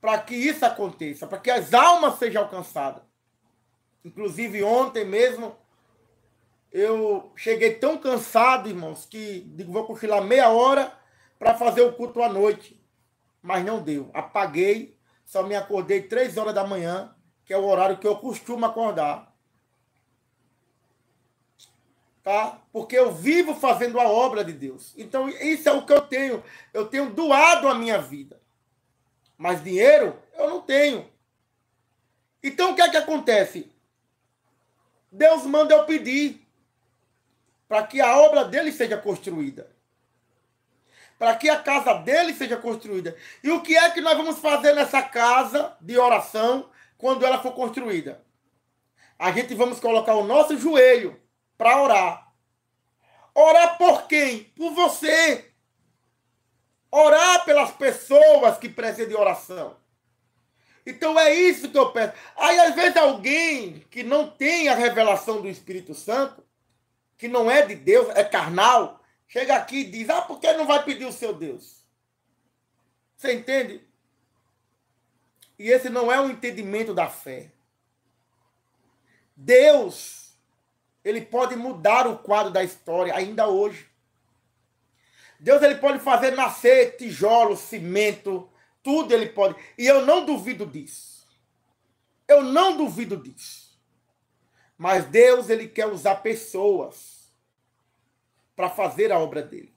para que isso aconteça, para que as almas sejam alcançadas. Inclusive, ontem mesmo, eu cheguei tão cansado, irmãos, que digo, vou cochilar meia hora para fazer o culto à noite, mas não deu. Apaguei, só me acordei três horas da manhã, que é o horário que eu costumo acordar. Tá? Porque eu vivo fazendo a obra de Deus. Então, isso é o que eu tenho. Eu tenho doado a minha vida. Mas dinheiro eu não tenho. Então, o que é que acontece? Deus manda eu pedir para que a obra dele seja construída para que a casa dele seja construída. E o que é que nós vamos fazer nessa casa de oração quando ela for construída? A gente vamos colocar o nosso joelho para orar. Orar por quem? Por você. Orar pelas pessoas que precisam de oração. Então é isso que eu peço. Aí às vezes alguém que não tem a revelação do Espírito Santo, que não é de Deus, é carnal, Chega aqui e diz: ah, por que não vai pedir o seu Deus? Você entende? E esse não é o entendimento da fé. Deus, ele pode mudar o quadro da história ainda hoje. Deus ele pode fazer nascer tijolo, cimento, tudo ele pode. E eu não duvido disso. Eu não duvido disso. Mas Deus ele quer usar pessoas para fazer a obra dele.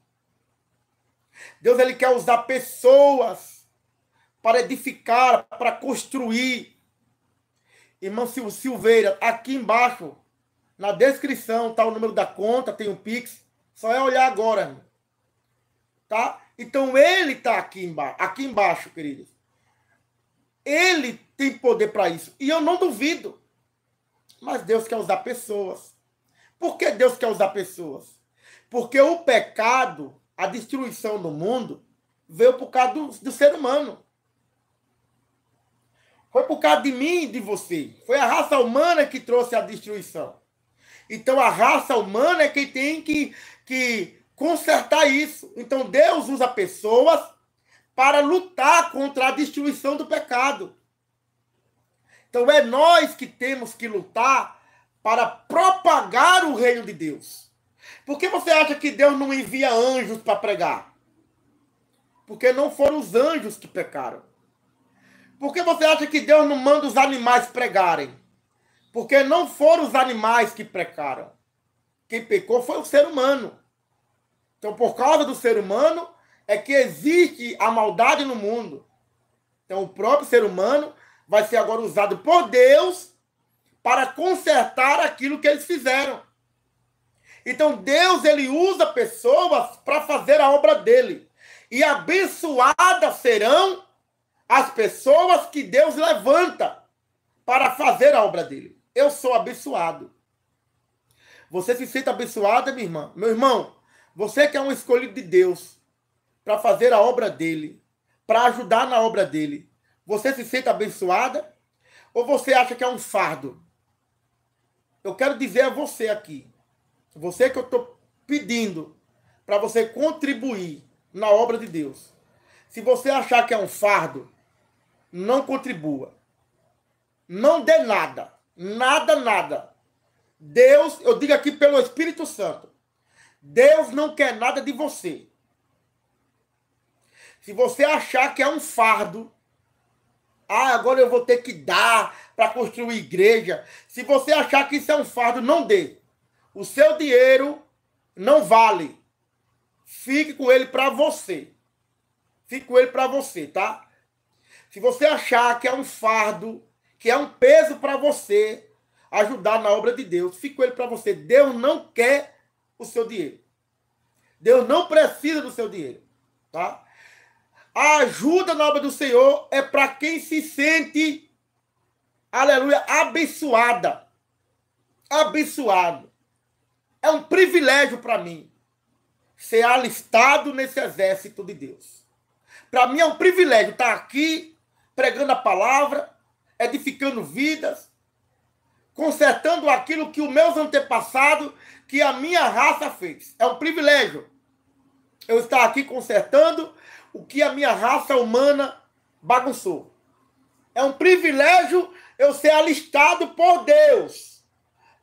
Deus ele quer usar pessoas para edificar, para construir. Irmão Silveira, aqui embaixo, na descrição, tá o número da conta, tem o um Pix. Só é olhar agora, irmão. tá? Então ele tá aqui embaixo, aqui embaixo, queridos. Ele tem poder para isso. E eu não duvido. Mas Deus quer usar pessoas. Por que Deus quer usar pessoas? Porque o pecado, a destruição do mundo, veio por causa do, do ser humano. Foi por causa de mim e de você. Foi a raça humana que trouxe a destruição. Então a raça humana é quem tem que, que consertar isso. Então Deus usa pessoas para lutar contra a destruição do pecado. Então é nós que temos que lutar para propagar o reino de Deus. Por que você acha que Deus não envia anjos para pregar? Porque não foram os anjos que pecaram. Por que você acha que Deus não manda os animais pregarem? Porque não foram os animais que pecaram. Quem pecou foi o ser humano. Então, por causa do ser humano, é que existe a maldade no mundo. Então, o próprio ser humano vai ser agora usado por Deus para consertar aquilo que eles fizeram. Então Deus ele usa pessoas para fazer a obra dele. E abençoadas serão as pessoas que Deus levanta para fazer a obra dele. Eu sou abençoado. Você se sente abençoada, minha irmã? Meu irmão, você que é um escolhido de Deus para fazer a obra dele, para ajudar na obra dele, você se sente abençoada? Ou você acha que é um fardo? Eu quero dizer a você aqui você é que eu estou pedindo para você contribuir na obra de Deus. Se você achar que é um fardo, não contribua. Não dê nada. Nada, nada. Deus, eu digo aqui pelo Espírito Santo, Deus não quer nada de você. Se você achar que é um fardo, ah, agora eu vou ter que dar para construir igreja. Se você achar que isso é um fardo, não dê. O seu dinheiro não vale. Fique com ele para você. Fique com ele para você, tá? Se você achar que é um fardo, que é um peso para você ajudar na obra de Deus, fique com ele para você. Deus não quer o seu dinheiro. Deus não precisa do seu dinheiro, tá? A ajuda na obra do Senhor é para quem se sente, aleluia, abençoada. Abençoado. É um privilégio para mim ser alistado nesse exército de Deus. Para mim é um privilégio estar tá aqui pregando a palavra, edificando vidas, consertando aquilo que os meus antepassados, que a minha raça fez. É um privilégio eu estar aqui consertando o que a minha raça humana bagunçou. É um privilégio eu ser alistado por Deus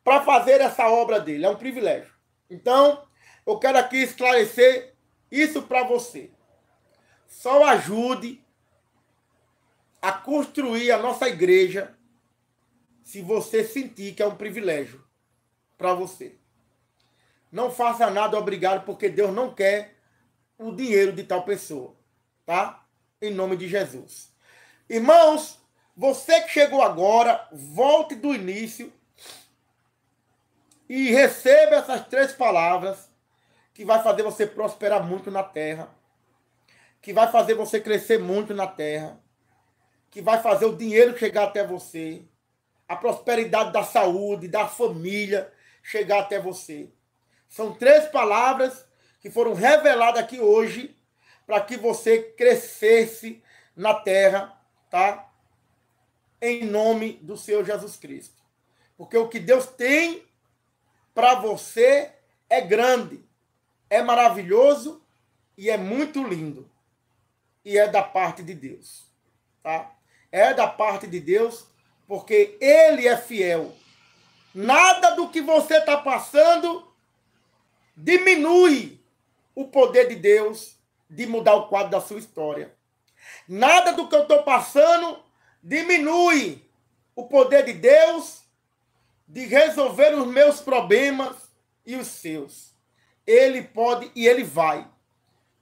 para fazer essa obra dele. É um privilégio. Então, eu quero aqui esclarecer isso para você. Só ajude a construir a nossa igreja se você sentir que é um privilégio para você. Não faça nada obrigado, porque Deus não quer o dinheiro de tal pessoa, tá? Em nome de Jesus. Irmãos, você que chegou agora, volte do início e receba essas três palavras que vai fazer você prosperar muito na terra, que vai fazer você crescer muito na terra, que vai fazer o dinheiro chegar até você, a prosperidade da saúde, da família chegar até você. São três palavras que foram reveladas aqui hoje para que você crescesse na terra, tá? Em nome do Senhor Jesus Cristo. Porque o que Deus tem para você é grande, é maravilhoso e é muito lindo. E é da parte de Deus, tá? É da parte de Deus, porque ele é fiel. Nada do que você está passando diminui o poder de Deus de mudar o quadro da sua história. Nada do que eu estou passando diminui o poder de Deus de resolver os meus problemas e os seus. Ele pode e ele vai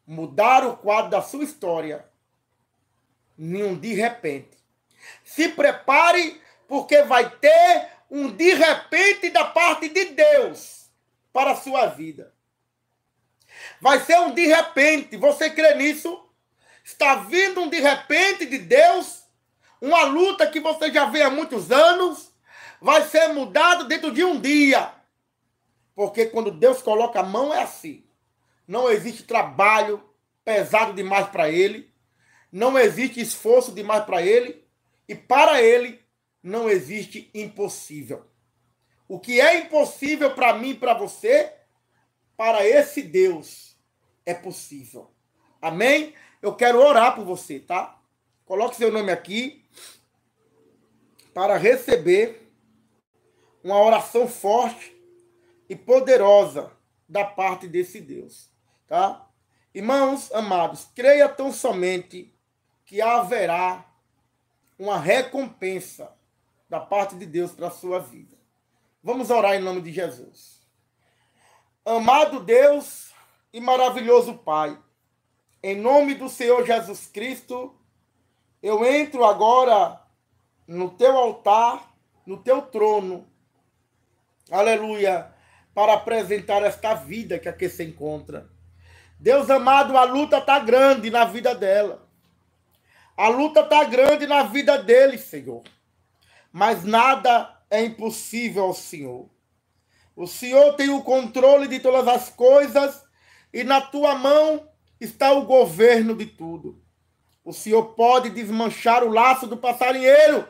mudar o quadro da sua história Nenhum de repente. Se prepare, porque vai ter um de repente da parte de Deus para a sua vida. Vai ser um de repente. Você crê nisso? Está vindo um de repente de Deus? Uma luta que você já vê há muitos anos? vai ser mudado dentro de um dia. Porque quando Deus coloca a mão é assim. Não existe trabalho pesado demais para ele, não existe esforço demais para ele, e para ele não existe impossível. O que é impossível para mim e para você, para esse Deus é possível. Amém? Eu quero orar por você, tá? Coloque seu nome aqui para receber uma oração forte e poderosa da parte desse Deus, tá? Irmãos amados, creia tão somente que haverá uma recompensa da parte de Deus para a sua vida. Vamos orar em nome de Jesus. Amado Deus e maravilhoso Pai, em nome do Senhor Jesus Cristo, eu entro agora no teu altar, no teu trono, aleluia, para apresentar esta vida que aqui se encontra. Deus amado, a luta está grande na vida dela. A luta está grande na vida dele, Senhor. Mas nada é impossível ao Senhor. O Senhor tem o controle de todas as coisas e na tua mão está o governo de tudo. O Senhor pode desmanchar o laço do passarinheiro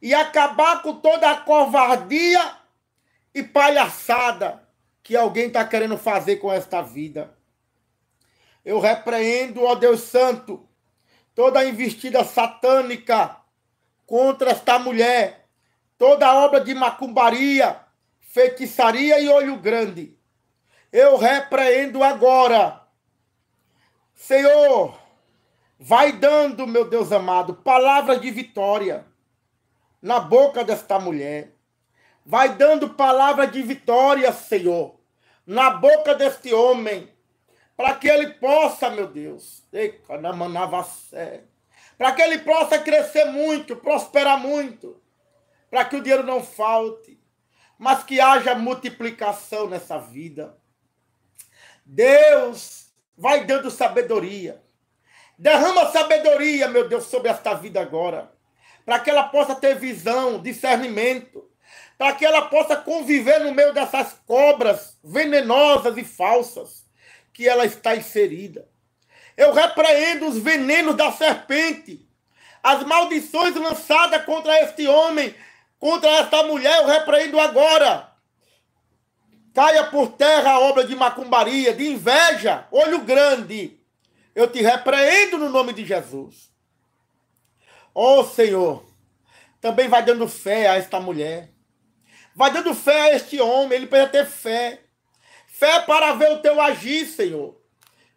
e acabar com toda a covardia e palhaçada que alguém está querendo fazer com esta vida. Eu repreendo, ó Deus Santo, toda a investida satânica contra esta mulher, toda a obra de macumbaria, feitiçaria e olho grande. Eu repreendo agora. Senhor, vai dando, meu Deus amado, palavras de vitória na boca desta mulher. Vai dando palavra de vitória, Senhor, na boca deste homem, para que ele possa, meu Deus, para que ele possa crescer muito, prosperar muito, para que o dinheiro não falte, mas que haja multiplicação nessa vida. Deus vai dando sabedoria. Derrama sabedoria, meu Deus, sobre esta vida agora, para que ela possa ter visão, discernimento, para que ela possa conviver no meio dessas cobras venenosas e falsas que ela está inserida. Eu repreendo os venenos da serpente, as maldições lançadas contra este homem, contra esta mulher, eu repreendo agora. Caia por terra a obra de macumbaria, de inveja, olho grande. Eu te repreendo no nome de Jesus. Ó oh, Senhor, também vai dando fé a esta mulher. Vai dando fé a este homem, ele precisa ter fé. Fé para ver o teu agir, Senhor.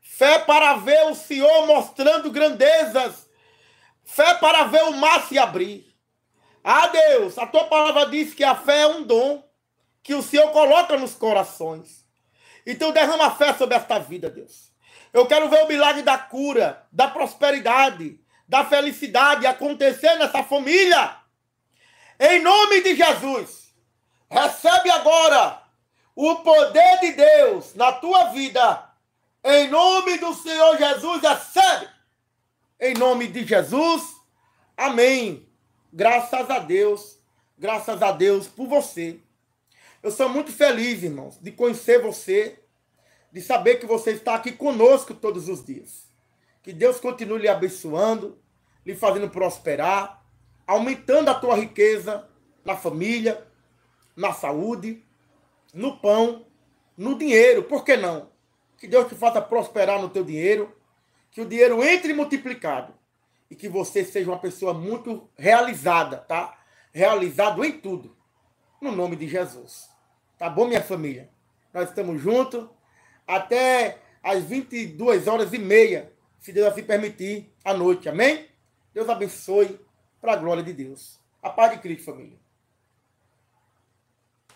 Fé para ver o Senhor mostrando grandezas. Fé para ver o mar se abrir. Ah, Deus, a tua palavra diz que a fé é um dom que o Senhor coloca nos corações. Então derrama fé sobre esta vida, Deus. Eu quero ver o milagre da cura, da prosperidade, da felicidade acontecer nessa família. Em nome de Jesus. Recebe agora o poder de Deus na tua vida. Em nome do Senhor Jesus, recebe. Em nome de Jesus. Amém. Graças a Deus. Graças a Deus por você. Eu sou muito feliz, irmãos, de conhecer você, de saber que você está aqui conosco todos os dias. Que Deus continue lhe abençoando, lhe fazendo prosperar, aumentando a tua riqueza na família, na saúde, no pão, no dinheiro. Por que não? Que Deus te faça prosperar no teu dinheiro, que o dinheiro entre multiplicado e que você seja uma pessoa muito realizada, tá? Realizado em tudo. No nome de Jesus. Tá bom, minha família? Nós estamos juntos até às 22 horas e meia, se Deus assim permitir, à noite. Amém? Deus abençoe para a glória de Deus. A paz de Cristo, família.